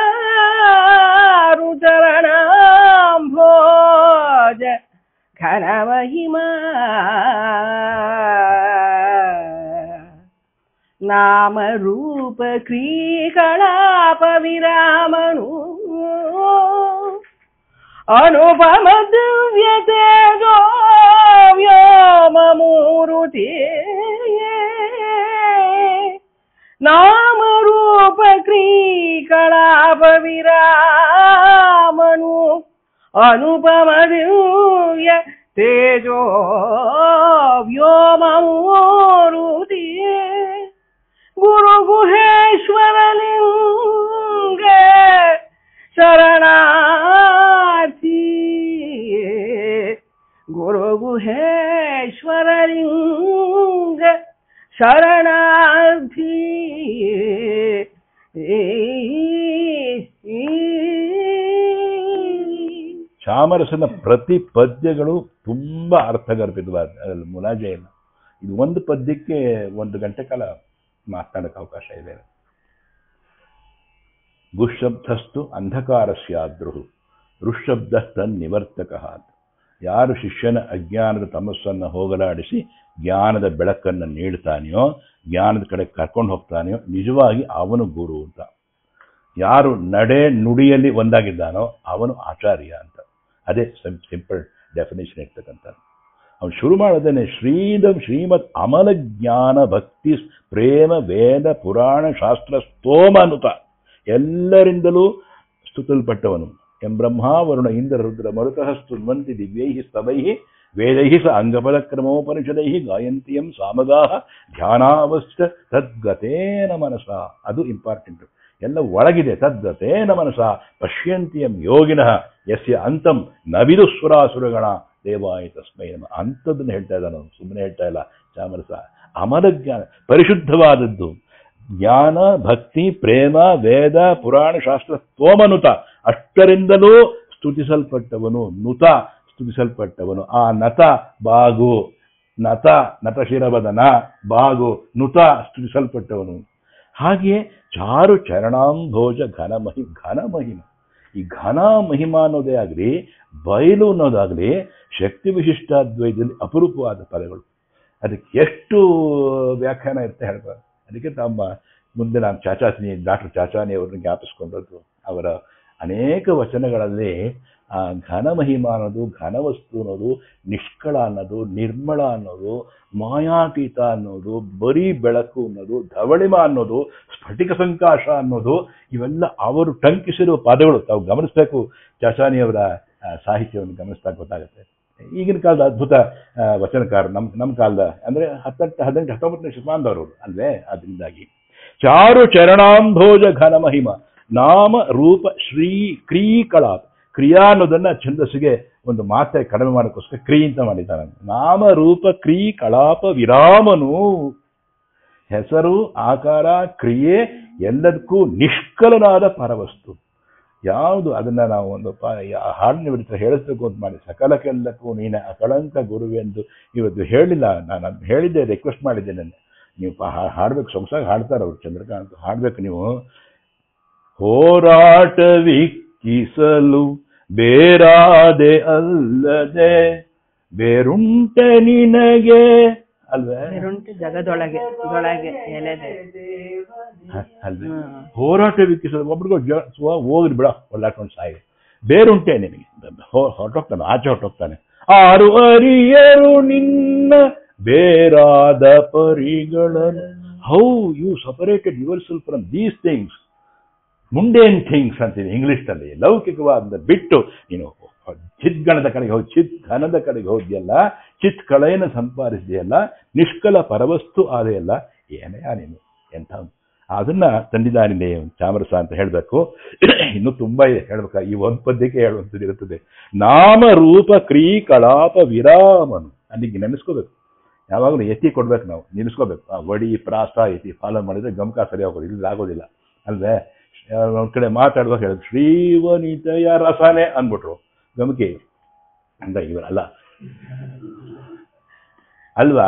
नामरूप क्रीकलापविरामणु अनुपमदिव्यतेजो व्योममूरुते नामरूपक्रीकलापविरामणु अनुपमदिव्य तेजो व्योममूर् ಶರಣಲಿಂಗ ಶರಣಾರ್ಥಿ ಗುರು ಗುಹೇಶ್ವರಲಿಂಗ ಶರಣಾರ್ಥಿ ಚಾಮರಸನ ಪ್ರತಿ ಪದ್ಯಗಳು ತುಂಬ ಅರ್ಥಗರ್ಭಿತವಾದ ಅದರಲ್ಲಿ ಮುಲಾಜೆ ಇದು ಒಂದು ಪದ್ಯಕ್ಕೆ ಒಂದು ಗಂಟೆ ಕಾಲ ಮಾತಾಡಕ್ಕೆ ಅವಕಾಶ ಇದೆ ಗುಶ್ಶಬ್ದಸ್ತು ಅಂಧಕಾರಸ್ಯಾದ್ರುಃ ನಿವರ್ತಕ ಯಾರು ಶಿಷ್ಯನ ಅಜ್ಞಾನದ ತಮಸ್ಸನ್ನು ಹೋಗಲಾಡಿಸಿ ಜ್ಞಾನದ ಬೆಳಕನ್ನು ನೀಡ್ತಾನೆಯೋ ಜ್ಞಾನದ ಕಡೆ ಕರ್ಕೊಂಡು ಹೋಗ್ತಾನೆಯೋ ನಿಜವಾಗಿ ಅವನು ಗುರು ಅಂತ ಯಾರು ನಡೆ ನುಡಿಯಲ್ಲಿ ಒಂದಾಗಿದ್ದಾನೋ ಅವನು ಆಚಾರ್ಯ ಅಂತ ಅದೇ ಸಿಂಪಲ್ ಡೆಫಿನೇಷನ್ ಇರ್ತಕ್ಕಂಥ ಅವನು ಶುರು ಮಾಡೋದೇನೆ ಶ್ರೀದಂ ಶ್ರೀಮತ್ ಅಮಲ ಜ್ಞಾನ ಭಕ್ತಿ ಪ್ರೇಮ ವೇದ ಪುರಾಣ ಶಾಸ್ತ್ರ ಸ್ತೋಮ ಎಲ್ಲರಿಂದಲೂ ಸ್ತುತಲ್ಪಟ್ಟವನು ಬ್ರಹ್ಮ ವರುಣ ಇಂದ್ರ ರುದ್ರ ಮರುತಃ ಸ್ತುನ್ವಂತಿ ದಿವ್ಯೈ ಸ್ತವೈ ವೇದೈ ಸ ಗಾಯಂತಿ ಎಂ ಸಾಮಗಾ ಧ್ಯಾನಾವಶ್ಯ ತದ್ಗತೇನ ಮನಸ ಅದು ಇಂಪಾರ್ಟೆಂಟ್ ಎಲ್ಲ ಒಳಗಿದೆ ತದ್ಗತೇನ ಮನಸ ಪಶ್ಯಂತಿಯಂ ಯೋಗಿನಃ ಯಸ್ಯ ಅಂತಂ ನವಿದು ಸುರಾಸುರಗಣ ದೇವಾಯ ತಸ್ಮೈ ನಮ ಅಂಥದ್ದನ್ನು ಹೇಳ್ತಾ ಇದ್ದಾನು ಸುಮ್ಮನೆ ಹೇಳ್ತಾ ಇಲ್ಲ ಚಾಮರಸ ಅಮರ ಜ್ಞಾನ ಪರಿಶುದ್ಧವಾದದ್ದು ಜ್ಞಾನ ಭಕ್ತಿ ಪ್ರೇಮ ವೇದ ಪುರಾಣ ಶಾಸ್ತ್ರ ತೋಮನುತ ಅಷ್ಟರಿಂದಲೂ ಸ್ತುತಿಸಲ್ಪಟ್ಟವನು ನುತ ಸ್ತುತಿಸಲ್ಪಟ್ಟವನು ಆ ನತ ಬಾಗು ನತ ಶಿರವದನ ಬಾಗು ನುತ ಸ್ತುತಿಸಲ್ಪಟ್ಟವನು ಹಾಗೆಯೇ ಚಾರು ಚರಣಾಂಭೋಜ ಘನ ಮಹಿ ಘನ ಮಹಿಮ ಈ ಘನ ಮಹಿಮ ಅನ್ನೋದೇ ಆಗಲಿ ಬಯಲು ಅನ್ನೋದಾಗಲಿ ಶಕ್ತಿ ವಿಶಿಷ್ಟಾದ್ವೈದಲ್ಲಿ ಅಪರೂಪವಾದ ಪದಗಳು ಅದಕ್ಕೆ ಎಷ್ಟು ವ್ಯಾಖ್ಯಾನ ಇರುತ್ತೆ ಹೇಳ್ಬಾರ್ದು ಅದಕ್ಕೆ ತಮ್ಮ ಮುಂದೆ ನಾನು ಚಾಚಾಸ್ನಿ ಡಾಕ್ಟರ್ ಚಾಚಾನಿ ಅವ್ರನ್ನ ಜ್ಞಾಪಿಸ್ಕೊಂಡದ್ದು ಅವರ ಅನೇಕ ವಚನಗಳಲ್ಲಿ ಆ ಘನ ಮಹಿಮಾ ಅನ್ನೋದು ವಸ್ತು ಅನ್ನೋದು ನಿಷ್ಕಳ ಅನ್ನೋದು ನಿರ್ಮಳ ಅನ್ನೋದು ಮಾಯಾತೀತ ಅನ್ನೋದು ಬರೀ ಬೆಳಕು ಅನ್ನೋದು ಧವಳಿಮ ಅನ್ನೋದು ಸ್ಫಟಿಕ ಸಂಕಾಶ ಅನ್ನೋದು ಇವೆಲ್ಲ ಅವರು ಟಂಕಿಸಿರುವ ಪದಗಳು ತಾವು ಗಮನಿಸಬೇಕು ಚಾಚಾನಿಯವರ ಸಾಹಿತ್ಯವನ್ನು ಗಮನಿಸ್ತಾ ಗೊತ್ತಾಗುತ್ತೆ ಈಗಿನ ಕಾಲದ ಅದ್ಭುತ ವಚನಕಾರ ನಮ್ಮ ನಮ್ಮ ಕಾಲದ ಅಂದರೆ ಹತ್ತೆಂಟು ಹದಿನೆಂಟು ಹತ್ತೊಂಬತ್ತನೇ ಶತಮಾನದವರು ಅಂದರೆ ಅದರಿಂದಾಗಿ ಚಾರು ಚರಣಾಂಭೋಜ ಘನ ಮಹಿಮ ನಾಮ ರೂಪ ಶ್ರೀ ಕ್ರೀ ಕಲಾಪ್ ಕ್ರಿಯಾ ಅನ್ನೋದನ್ನು ಛಂದಸ್ಸಿಗೆ ಒಂದು ಮಾತೆ ಕಡಿಮೆ ಮಾಡೋಕ್ಕೋಸ್ಕರ ಕ್ರೀ ಅಂತ ಮಾಡಿದ್ದಾರೆ ನಾಮ ರೂಪ ಕ್ರೀ ಕಲಾಪ ವಿರಾಮನು ಹೆಸರು ಆಕಾರ ಕ್ರಿಯೆ ಎಲ್ಲದಕ್ಕೂ ನಿಷ್ಕಲನಾದ ಪರವಸ್ತು ಯಾವುದು ಅದನ್ನು ನಾವು ಒಂದು ಹಾಡಿನ ಬಿಡುತ್ತೆ ಹೇಳಿಸ್ಬೇಕು ಅಂತ ಮಾಡಿ ಸಕಲಕ್ಕೆಲ್ಲಕ್ಕೂ ನೀನು ಅಕಳಂಕ ಗುರುವೆಂದು ಇವತ್ತು ಹೇಳಿಲ್ಲ ನಾನು ಅದು ಹೇಳಿದ್ದೆ ರಿಕ್ವೆಸ್ಟ್ ಮಾಡಿದ್ದೆ ನಾನು ನೀವು ಹಾಡ್ಬೇಕು ಸೊಗಸಾಗಿ ಹಾಡ್ತಾರೆ ಅವರು ಚಂದ್ರಕಾಂತ್ ಹಾಡ್ಬೇಕು ನೀವು ಹೋರಾಟ ಹೋರಾಟವಿಕ್ಕಿಸಲು ಬೇರಾದೆ ಅಲ್ಲದೆ ಬೇರುಂಟೆ ನಿನಗೆ ಅಲ್ವೇ ಹೋರಾಟ ಜಗದೊಳಗೆ ಇದೊಳಗೆ ಎಲೆದೆ ಹೋರಾಟವಿಕ್ಕೆ ಹೋಗ್ರಿ ಬಿಡ ಒಳ್ಳಾಕೊಂಡು ಸಾಯಿ ಬೇರುಂಟೆ ನಿಮಗೆ ಹೊರಟೋಗ್ತಾನೆ ಆಚೆ ಹೊರಟೋಗ್ತಾನೆ ಆರು ಅರಿಯರು ನಿನ್ನ ಬೇರಾದ ಪರಿಗಳನ್ನು how you separated yourself from these things mundane things ಅಂತೀನಿ ಇಂಗ್ಲಿಷ್ನಲ್ಲಿ ಲೌಕಿಕವಾದ ಬಿಟ್ಟು ನೀನು ಚಿತ್ಗಣದ ಕಡೆಗೆ ಹೋಗಿ ಚಿತ್ ಘನದ ಕಡೆಗೆ ಹೋದ್ಯಲ್ಲ ಚಿತ್ ಕಳೆಯನ್ನು ಸಂಪಾದಿಸಿದೆಯಲ್ಲ ನಿಷ್ಕಲ ಪರವಸ್ತು ಆದೆಯಲ್ಲ ಏನೇ ನೀನು ಎಂಥ ಅದನ್ನ ತಂದಿದ್ದಾನೆ ಚಾಮರಸ ಅಂತ ಹೇಳಬೇಕು ಇನ್ನು ತುಂಬಾ ಇದೆ ಈ ಒಂದು ಪದ್ಯಕ್ಕೆ ಹೇಳುವಂಥದ್ದು ಇರುತ್ತದೆ ನಾಮ ರೂಪ ಕ್ರೀ ಕಲಾಪ ವಿರಾಮನು ಅಲ್ಲಿಗೆ ನೆನೆಸ್ಕೋಬೇಕು ಯಾವಾಗಲೂ ಎತ್ತಿ ಕೊಡ್ಬೇಕು ನಾವು ನೆನೆಸ್ಕೋಬೇಕು ಆ ವಡಿ ಪ್ರಾಸ ಎತ್ತಿ ಫಾಲೋ ಮಾಡಿದ್ರೆ ಗಮಕ ಸರಿ ಹೋಗೋದು ಇಲ್ಲಿ ಆಗೋದಿಲ್ಲ ಅಲ್ಲದೆ ಒಂದ್ ಕಡೆ ಮಾತಾಡುವಾಗ ಹೇಳೋದು ಶ್ರೀವನಿತಯ ರಸನೆ ಅಂದ್ಬಿಟ್ರು ಗಮಕಿ ಅಂತ ಇವರಲ್ಲ ಅಲ್ವಾ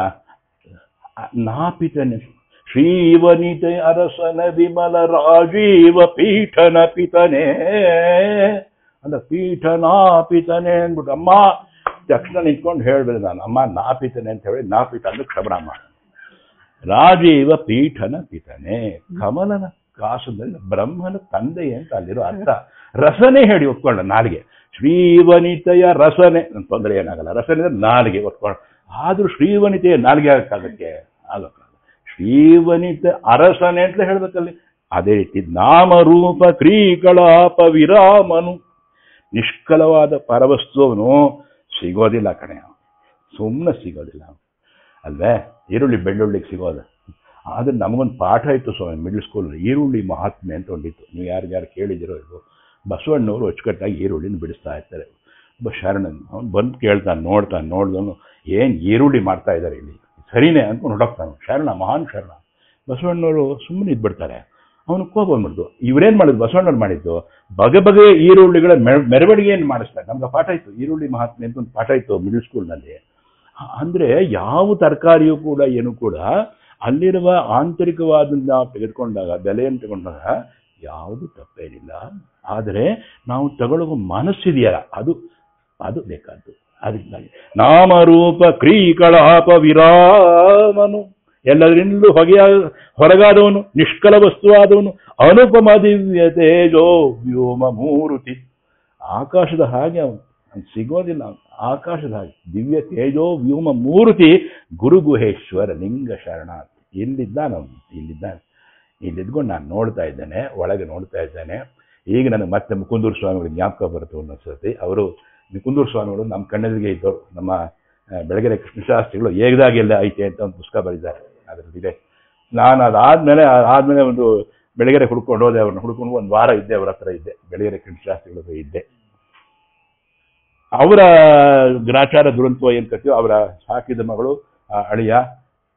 ನಾಪಿತನೆ ಶ್ರೀವನಿತೆ ಅರಸನ ವಿಮಲ ರಾಜೀವ ಪೀಠನ ಅಂದ ಪೀಠನಾ ಪೀಠನಾಪಿತನೆ ಅಂದ್ಬಿಟ್ಟು ಅಮ್ಮ ತಕ್ಷಣ ನಿಂತ್ಕೊಂಡು ಹೇಳ್ಬೇಡ ನಾನು ಅಮ್ಮ ನಾಪಿತನೆ ಅಂತ ಹೇಳಿ ನಾಪಿತ ಅಂದ್ರೆ ಕ್ಷಮರಾಮ ರಾಜೀವ ಪೀಠನ ಪಿತನೆ ಕಮಲನ ಕಾಸದಲ್ಲಿ ಬ್ರಹ್ಮನ ತಂದೆ ಅಂತ ಅಲ್ಲಿರೋ ಅರ್ಥ ರಸನೆ ಹೇಳಿ ಒಪ್ಕೊಂಡ ನಾಡಿಗೆ ಶ್ರೀವನಿತೆಯ ರಸನೆ ನನ್ನ ತೊಂದರೆ ಏನಾಗಲ್ಲ ರಸನೆ ಅಂದರೆ ನಾಲಿಗೆ ಒತ್ಕೊಂಡು ಆದರೂ ಶ್ರೀವನಿತೆಯ ನಾಲಿಗೆ ಆಗಕ್ಕಾಗಕ್ಕೆ ಆಗಕ್ಕ ಶ್ರೀವನಿತ ಅರಸನೆ ಅಂತ ಹೇಳ್ಬೇಕಲ್ಲಿ ಅದೇ ರೀತಿ ನಾಮರೂಪ ಕ್ರೀಕಲಾಪ ವಿರಾಮನು ನಿಷ್ಕಲವಾದ ಪರವಸ್ತುವನು ಸಿಗೋದಿಲ್ಲ ಕಣೆ ಸುಮ್ಮನೆ ಸಿಗೋದಿಲ್ಲ ಅಲ್ವೇ ಈರುಳ್ಳಿ ಬೆಳ್ಳುಳ್ಳಿಗೆ ಸಿಗೋದು ಆದರೆ ನಮಗೊಂದು ಪಾಠ ಇತ್ತು ಸ್ವಾಮಿ ಮಿಡ್ಲ್ ಸ್ಕೂಲ್ ಈರುಳ್ಳಿ ಮಹಾತ್ಮೆ ಅಂತ ಒಂದಿತ್ತು ನೀವು ಯಾರಿಗಾರು ಕೇಳಿದಿರೋ ಇದು ಬಸವಣ್ಣವರು ಅಚ್ಚುಕಟ್ಟಾಗಿ ಈರುಳ್ಳಿನ ಬಿಡಿಸ್ತಾ ಇರ್ತಾರೆ ಒಬ್ಬ ಶರಣನ್ ಅವನು ಬಂದು ಕೇಳ್ತಾನೆ ನೋಡ್ತಾನೆ ನೋಡ್ದವನು ಏನು ಈರುಳ್ಳಿ ಮಾಡ್ತಾ ಇದ್ದಾರೆ ಇಲ್ಲಿ ಸರಿನೇ ಅಂತ ಹೊಡೋಗ್ತಾನೆ ಶರಣ ಮಹಾನ್ ಶರಣ ಬಸವಣ್ಣವರು ಸುಮ್ಮನೆ ಇದ್ಬಿಡ್ತಾರೆ ಅವನು ಕೋಪ ಬಂದ್ಬಿಡ್ತು ಇವರೇನು ಮಾಡಿದ್ರು ಬಸವಣ್ಣವ್ರು ಮಾಡಿದ್ದು ಬಗೆ ಬಗೆಯ ಈರುಳ್ಳಿಗಳ ಮೆರವಣಿಗೆಯನ್ನು ಮಾಡಿಸ್ತಾರೆ ನಮ್ಗೆ ಪಾಠ ಇತ್ತು ಈರುಳ್ಳಿ ಮಹಾತ್ಮೆ ಅಂತ ಒಂದು ಪಾಠ ಇತ್ತು ಮಿಡ್ಲ್ ಸ್ಕೂಲ್ನಲ್ಲಿ ಅಂದರೆ ಯಾವ ತರಕಾರಿಯೂ ಕೂಡ ಏನು ಕೂಡ ಅಲ್ಲಿರುವ ಆಂತರಿಕವಾದನ್ನ ತೆಗೆದುಕೊಂಡಾಗ ಬೆಲೆಯನ್ನು ತಗೊಂಡಾಗ ಯಾವುದು ತಪ್ಪೇನಿಲ್ಲ ಆದರೆ ನಾವು ತಗೊಳ್ಳುವ ಮನಸ್ಸಿದೆಯಲ್ಲ ಅದು ಅದು ಬೇಕಾದ್ದು ಅದರಿಂದಾಗಿ ನಾಮರೂಪ ಕ್ರೀಕಳಾಪ ವಿರಾಮನು ಎಲ್ಲದರಿಂದಲೂ ಹೊಗೆಯ ಹೊರಗಾದವನು ನಿಷ್ಕಲ ವಸ್ತುವಾದವನು ಅನುಪಮ ದಿವ್ಯ ತೇಜೋ ವ್ಯೋಮ ಮೂರುತಿ ಆಕಾಶದ ಹಾಗೆ ಅವನು ಸಿಗೋದಿಲ್ಲ ಆಕಾಶದ ಹಾಗೆ ದಿವ್ಯ ತೇಜೋ ವ್ಯೋಮ ಮೂರ್ತಿ ಗುರುಗುಹೇಶ್ವರ ಲಿಂಗ ಶರಣಾರ್ಥಿ ಇಲ್ಲಿದ್ದಾನವನು ಇಲ್ಲಿದ್ದಾನೆ ಇಲ್ಲಿದ್ಕೊಂಡು ನಾನು ನೋಡ್ತಾ ಇದ್ದೇನೆ ಒಳಗೆ ನೋಡ್ತಾ ಇದ್ದೇನೆ ಈಗ ನನಗೆ ಮತ್ತೆ ಮುಕುಂದೂರ್ ಸ್ವಾಮಿಗಳು ಜ್ಞಾಪಕ ಬರುತ್ತೆ ಒಂದೊಂದ್ಸತಿ ಅವರು ಮುಕುಂದೂರ್ ಸ್ವಾಮಿಗಳು ನಮ್ಮ ಕಣ್ಣೆದುರಿಗೆ ಇದ್ದವರು ನಮ್ಮ ಬೆಳಗೆರೆ ಕೃಷ್ಣಶಾಸ್ತ್ರಿಗಳು ಹೇಗ್ದಾಗೆಲ್ಲ ಐತೆ ಅಂತ ಒಂದು ಪುಸ್ತಕ ಬರೆದಿದ್ದಾರೆ ಇದೆ ನಾನು ಅದಾದ್ಮೇಲೆ ಆದ್ಮೇಲೆ ಒಂದು ಬೆಳಗೆರೆ ಹುಡ್ಕೊಂಡು ಹೋದೆ ಅವ್ರನ್ನ ಹುಡ್ಕೊಂಡು ಒಂದು ವಾರ ಇದ್ದೆ ಅವ್ರ ಹತ್ರ ಇದ್ದೆ ಬೆಳಗೆರೆ ಕೃಷ್ಣಶಾಸ್ತ್ರಿಗಳ ಇದ್ದೆ ಅವರ ಗ್ರಾಚಾರ ದುರಂತವ ಏನ್ ಕಟ್ಟಿಯೋ ಅವರ ಸಾಕಿದ ಮಗಳು ಆ ಅಳಿಯ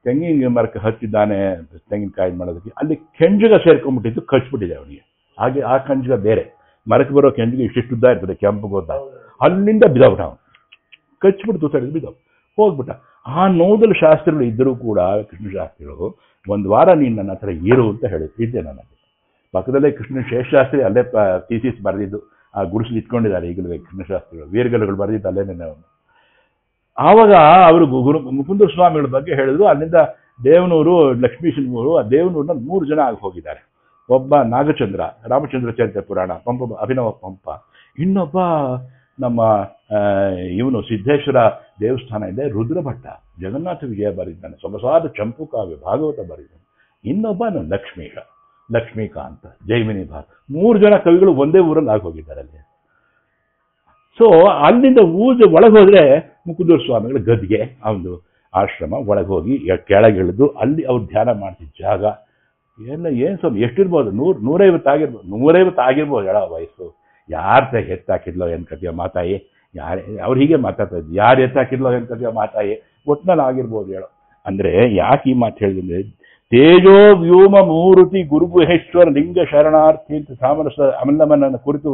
ತೆಂಗಿನ ಮರಕ್ಕೆ ಹತ್ತಿದ್ದಾನೆ ತೆಂಗಿನಕಾಯಿ ಮಾಡೋದಕ್ಕೆ ಅಲ್ಲಿ ಕೆಂಜುಗ ಸೇರ್ಕೊಂಡ್ಬಿಟ್ಟಿದ್ದು ಬಿಟ್ಟಿದೆ ಅವನಿಗೆ ಹಾಗೆ ಆ ಕಂಜುಗ ಬೇರೆ ಮರಕ್ಕೆ ಬರೋ ಕಂಜುಗ ಇಷ್ಟಿಷ್ಟು ಉದ್ದ ಇರ್ತದೆ ಕೆಂಪು ಗೊದ್ದ ಅಲ್ಲಿಂದ ಬಿದ್ದವು ನಾವು ಕಚ್ಚಿಬಿಟ್ಟು ಬಿದ್ದವು ಹೋಗ್ಬಿಟ್ಟ ಆ ನೋದಲು ಶಾಸ್ತ್ರಿಗಳು ಇದ್ದರೂ ಕೂಡ ಕೃಷ್ಣ ಶಾಸ್ತ್ರಿಗಳು ಒಂದು ವಾರ ನೀನು ನನ್ನ ಹತ್ರ ಏರು ಅಂತ ಹೇಳಿದ್ದೆ ನನಗೆ ಪಕ್ಕದಲ್ಲೇ ಕೃಷ್ಣ ಶೇಷಶಾಸ್ತ್ರಿ ಅಲ್ಲೇ ಥೀಸಿಸ್ ಬರೆದಿದ್ದು ಆ ಗುಡಿಸಲು ಇಟ್ಕೊಂಡಿದ್ದಾರೆ ಈಗಲೂ ಕೃಷ್ಣಶಾಸ್ತ್ರಿಗಳು ವೀರಗಲಗಳು ಬರೆದಿದ್ದು ಅಲ್ಲೇ ನಿನ್ನೆ ಅವನು ಆವಾಗ ಅವರು ಗುರು ಮುಕುಂದ ಸ್ವಾಮಿಗಳ ಬಗ್ಗೆ ಹೇಳಿದ್ರು ಅಲ್ಲಿಂದ ದೇವನೂರು ಅವರು ಆ ದೇವನೂರಿನ ಮೂರು ಜನ ಆಗಿ ಹೋಗಿದ್ದಾರೆ ಒಬ್ಬ ನಾಗಚಂದ್ರ ರಾಮಚಂದ್ರ ಚರಿತ್ರೆ ಪುರಾಣ ಪಂಪ ಅಭಿನವ ಪಂಪ ಇನ್ನೊಬ್ಬ ನಮ್ಮ ಇವನು ಸಿದ್ದೇಶ್ವರ ದೇವಸ್ಥಾನ ಇದೆ ರುದ್ರಭಟ್ಟ ಜಗನ್ನಾಥ ವಿಜಯ ಬರೆದಿದ್ದಾನೆ ಸೊಗಸಾದ ಚಂಪು ಕಾವ್ಯ ಭಾಗವತ ಬರೆದಿದ್ದಾನೆ ಇನ್ನೊಬ್ಬ ಲಕ್ಷ್ಮೀಶ ಲಕ್ಷ್ಮೀಕಾಂತ ಜೈಮಿನಿ ಭಾರ್ ಮೂರು ಜನ ಕವಿಗಳು ಒಂದೇ ಊರಲ್ಲಿ ಆಗೋಗಿದ್ದಾರೆ ಅಲ್ಲಿ ಸೊ ಅಲ್ಲಿಂದ ಊಜ ಒಳಗೆ ಹೋದರೆ ಮುಕುದೂರ್ ಸ್ವಾಮಿಗಳ ಗದ್ಗೆ ಅವನು ಆಶ್ರಮ ಒಳಗೆ ಹೋಗಿ ಕೆಳಗಿಳಿದು ಅಲ್ಲಿ ಅವ್ರು ಧ್ಯಾನ ಮಾಡ್ತಿದ್ದ ಜಾಗ ಎಲ್ಲ ಏನು ಸ್ವಲ್ಪ ಎಷ್ಟಿರ್ಬೋದು ನೂರು ನೂರೈವತ್ತು ಆಗಿರ್ಬೋದು ನೂರೈವತ್ತು ಆಗಿರ್ಬೋದು ಹೇಳೋ ವಯಸ್ಸು ಯಾರು ಎತ್ತಾಕಿದ್ಲೋ ಏನು ಕಥೆಯೋ ಮಾತಾಯಿ ಯಾರು ಅವ್ರು ಹೀಗೆ ಮಾತಾಡ್ತಾ ಯಾರು ಹೆಚ್ಚಾಕಿದ್ಲೋ ಏನು ಕಥೆಯೋ ಮಾತಾಯಿ ಒಟ್ಟಿನಲ್ಲಿ ಆಗಿರ್ಬೋದು ಹೇಳೋ ಅಂದರೆ ಯಾಕೆ ಈ ಮಾತು ಹೇಳಿದ್ರೆ ತೇಜೋ ವ್ಯೋಮ ಮೂರುತಿ ಗುರುಗುಹೇಶ್ವರ ಲಿಂಗ ಶರಣಾರ್ಥಿ ಅಂತ ಸಾಮರಸ ಅಮಲ್ಲಮ್ಮನನ್ನು ಕುರಿತು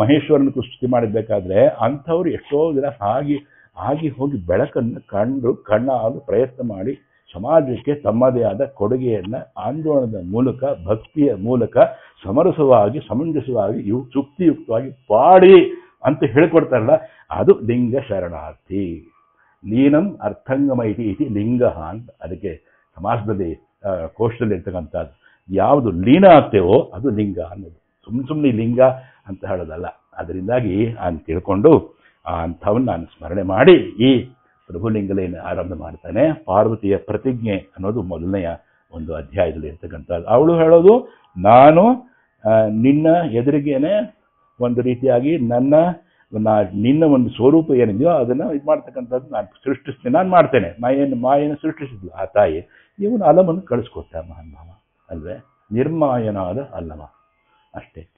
ಮಹೇಶ್ವರನ ಕುಸ್ತಿ ಮಾಡಬೇಕಾದ್ರೆ ಅಂಥವ್ರು ಎಷ್ಟೋ ದಿನ ಆಗಿ ಆಗಿ ಹೋಗಿ ಬೆಳಕನ್ನು ಕಂಡು ಕಣ್ಣಾಗ ಪ್ರಯತ್ನ ಮಾಡಿ ಸಮಾಜಕ್ಕೆ ತಮ್ಮದೇ ಆದ ಕೊಡುಗೆಯನ್ನು ಆಂದೋಲನದ ಮೂಲಕ ಭಕ್ತಿಯ ಮೂಲಕ ಸಮರಸವಾಗಿ ಸಮಂಜಸವಾಗಿ ಇವು ಚುಕ್ತಿಯುಕ್ತವಾಗಿ ಪಾಡಿ ಅಂತ ಹೇಳ್ಕೊಡ್ತಾರಲ್ಲ ಅದು ಲಿಂಗ ಶರಣಾರ್ಥಿ ಲೀನಂ ಅರ್ಥಂಗಮೈತಿ ಇತಿ ಲಿಂಗ ಅಂತ ಅದಕ್ಕೆ ಸಮಾಜದಲ್ಲಿ ಕೋಶದಲ್ಲಿ ಇರ್ತಕ್ಕಂಥದ್ದು ಯಾವುದು ಲೀನ ಆಗ್ತೇವೋ ಅದು ಲಿಂಗ ಅನ್ನೋದು ಸುಮ್ ಸುಮ್ಮನೆ ಲಿಂಗ ಅಂತ ಹೇಳೋದಲ್ಲ ಅದರಿಂದಾಗಿ ಅಂತ ತಿಳ್ಕೊಂಡು ಅಂಥವನ್ನು ನಾನು ಸ್ಮರಣೆ ಮಾಡಿ ಈ ಪ್ರಭುಲಿಂಗಲೆಯನ್ನು ಆರಂಭ ಮಾಡ್ತಾನೆ ಪಾರ್ವತಿಯ ಪ್ರತಿಜ್ಞೆ ಅನ್ನೋದು ಮೊದಲನೆಯ ಒಂದು ಅಧ್ಯಾಯದಲ್ಲಿ ಇರ್ತಕ್ಕಂಥದ್ದು ಅವಳು ಹೇಳೋದು ನಾನು ನಿನ್ನ ಎದುರಿಗೇನೆ ಒಂದು ರೀತಿಯಾಗಿ ನನ್ನ ನಾ ನಿನ್ನ ಒಂದು ಸ್ವರೂಪ ಏನಿದೆಯೋ ಅದನ್ನು ಇದು ಮಾಡ್ತಕ್ಕಂಥದ್ದು ನಾನು ಸೃಷ್ಟಿಸ್ತೇನೆ ನಾನು ಮಾಡ್ತೇನೆ ಮಾಯನ್ನು ಮಾಯನ್ನು ಸೃಷ್ಟಿಸಿದ್ಲು ಆ ತಾಯಿ ಇವನು ಅಲಮನ್ನು ಮಹಾನ್ ಭಾವ ಅಲ್ವೇ ನಿರ್ಮಾಯನಾದ ಅಲ್ಲಮ ಅಷ್ಟೇ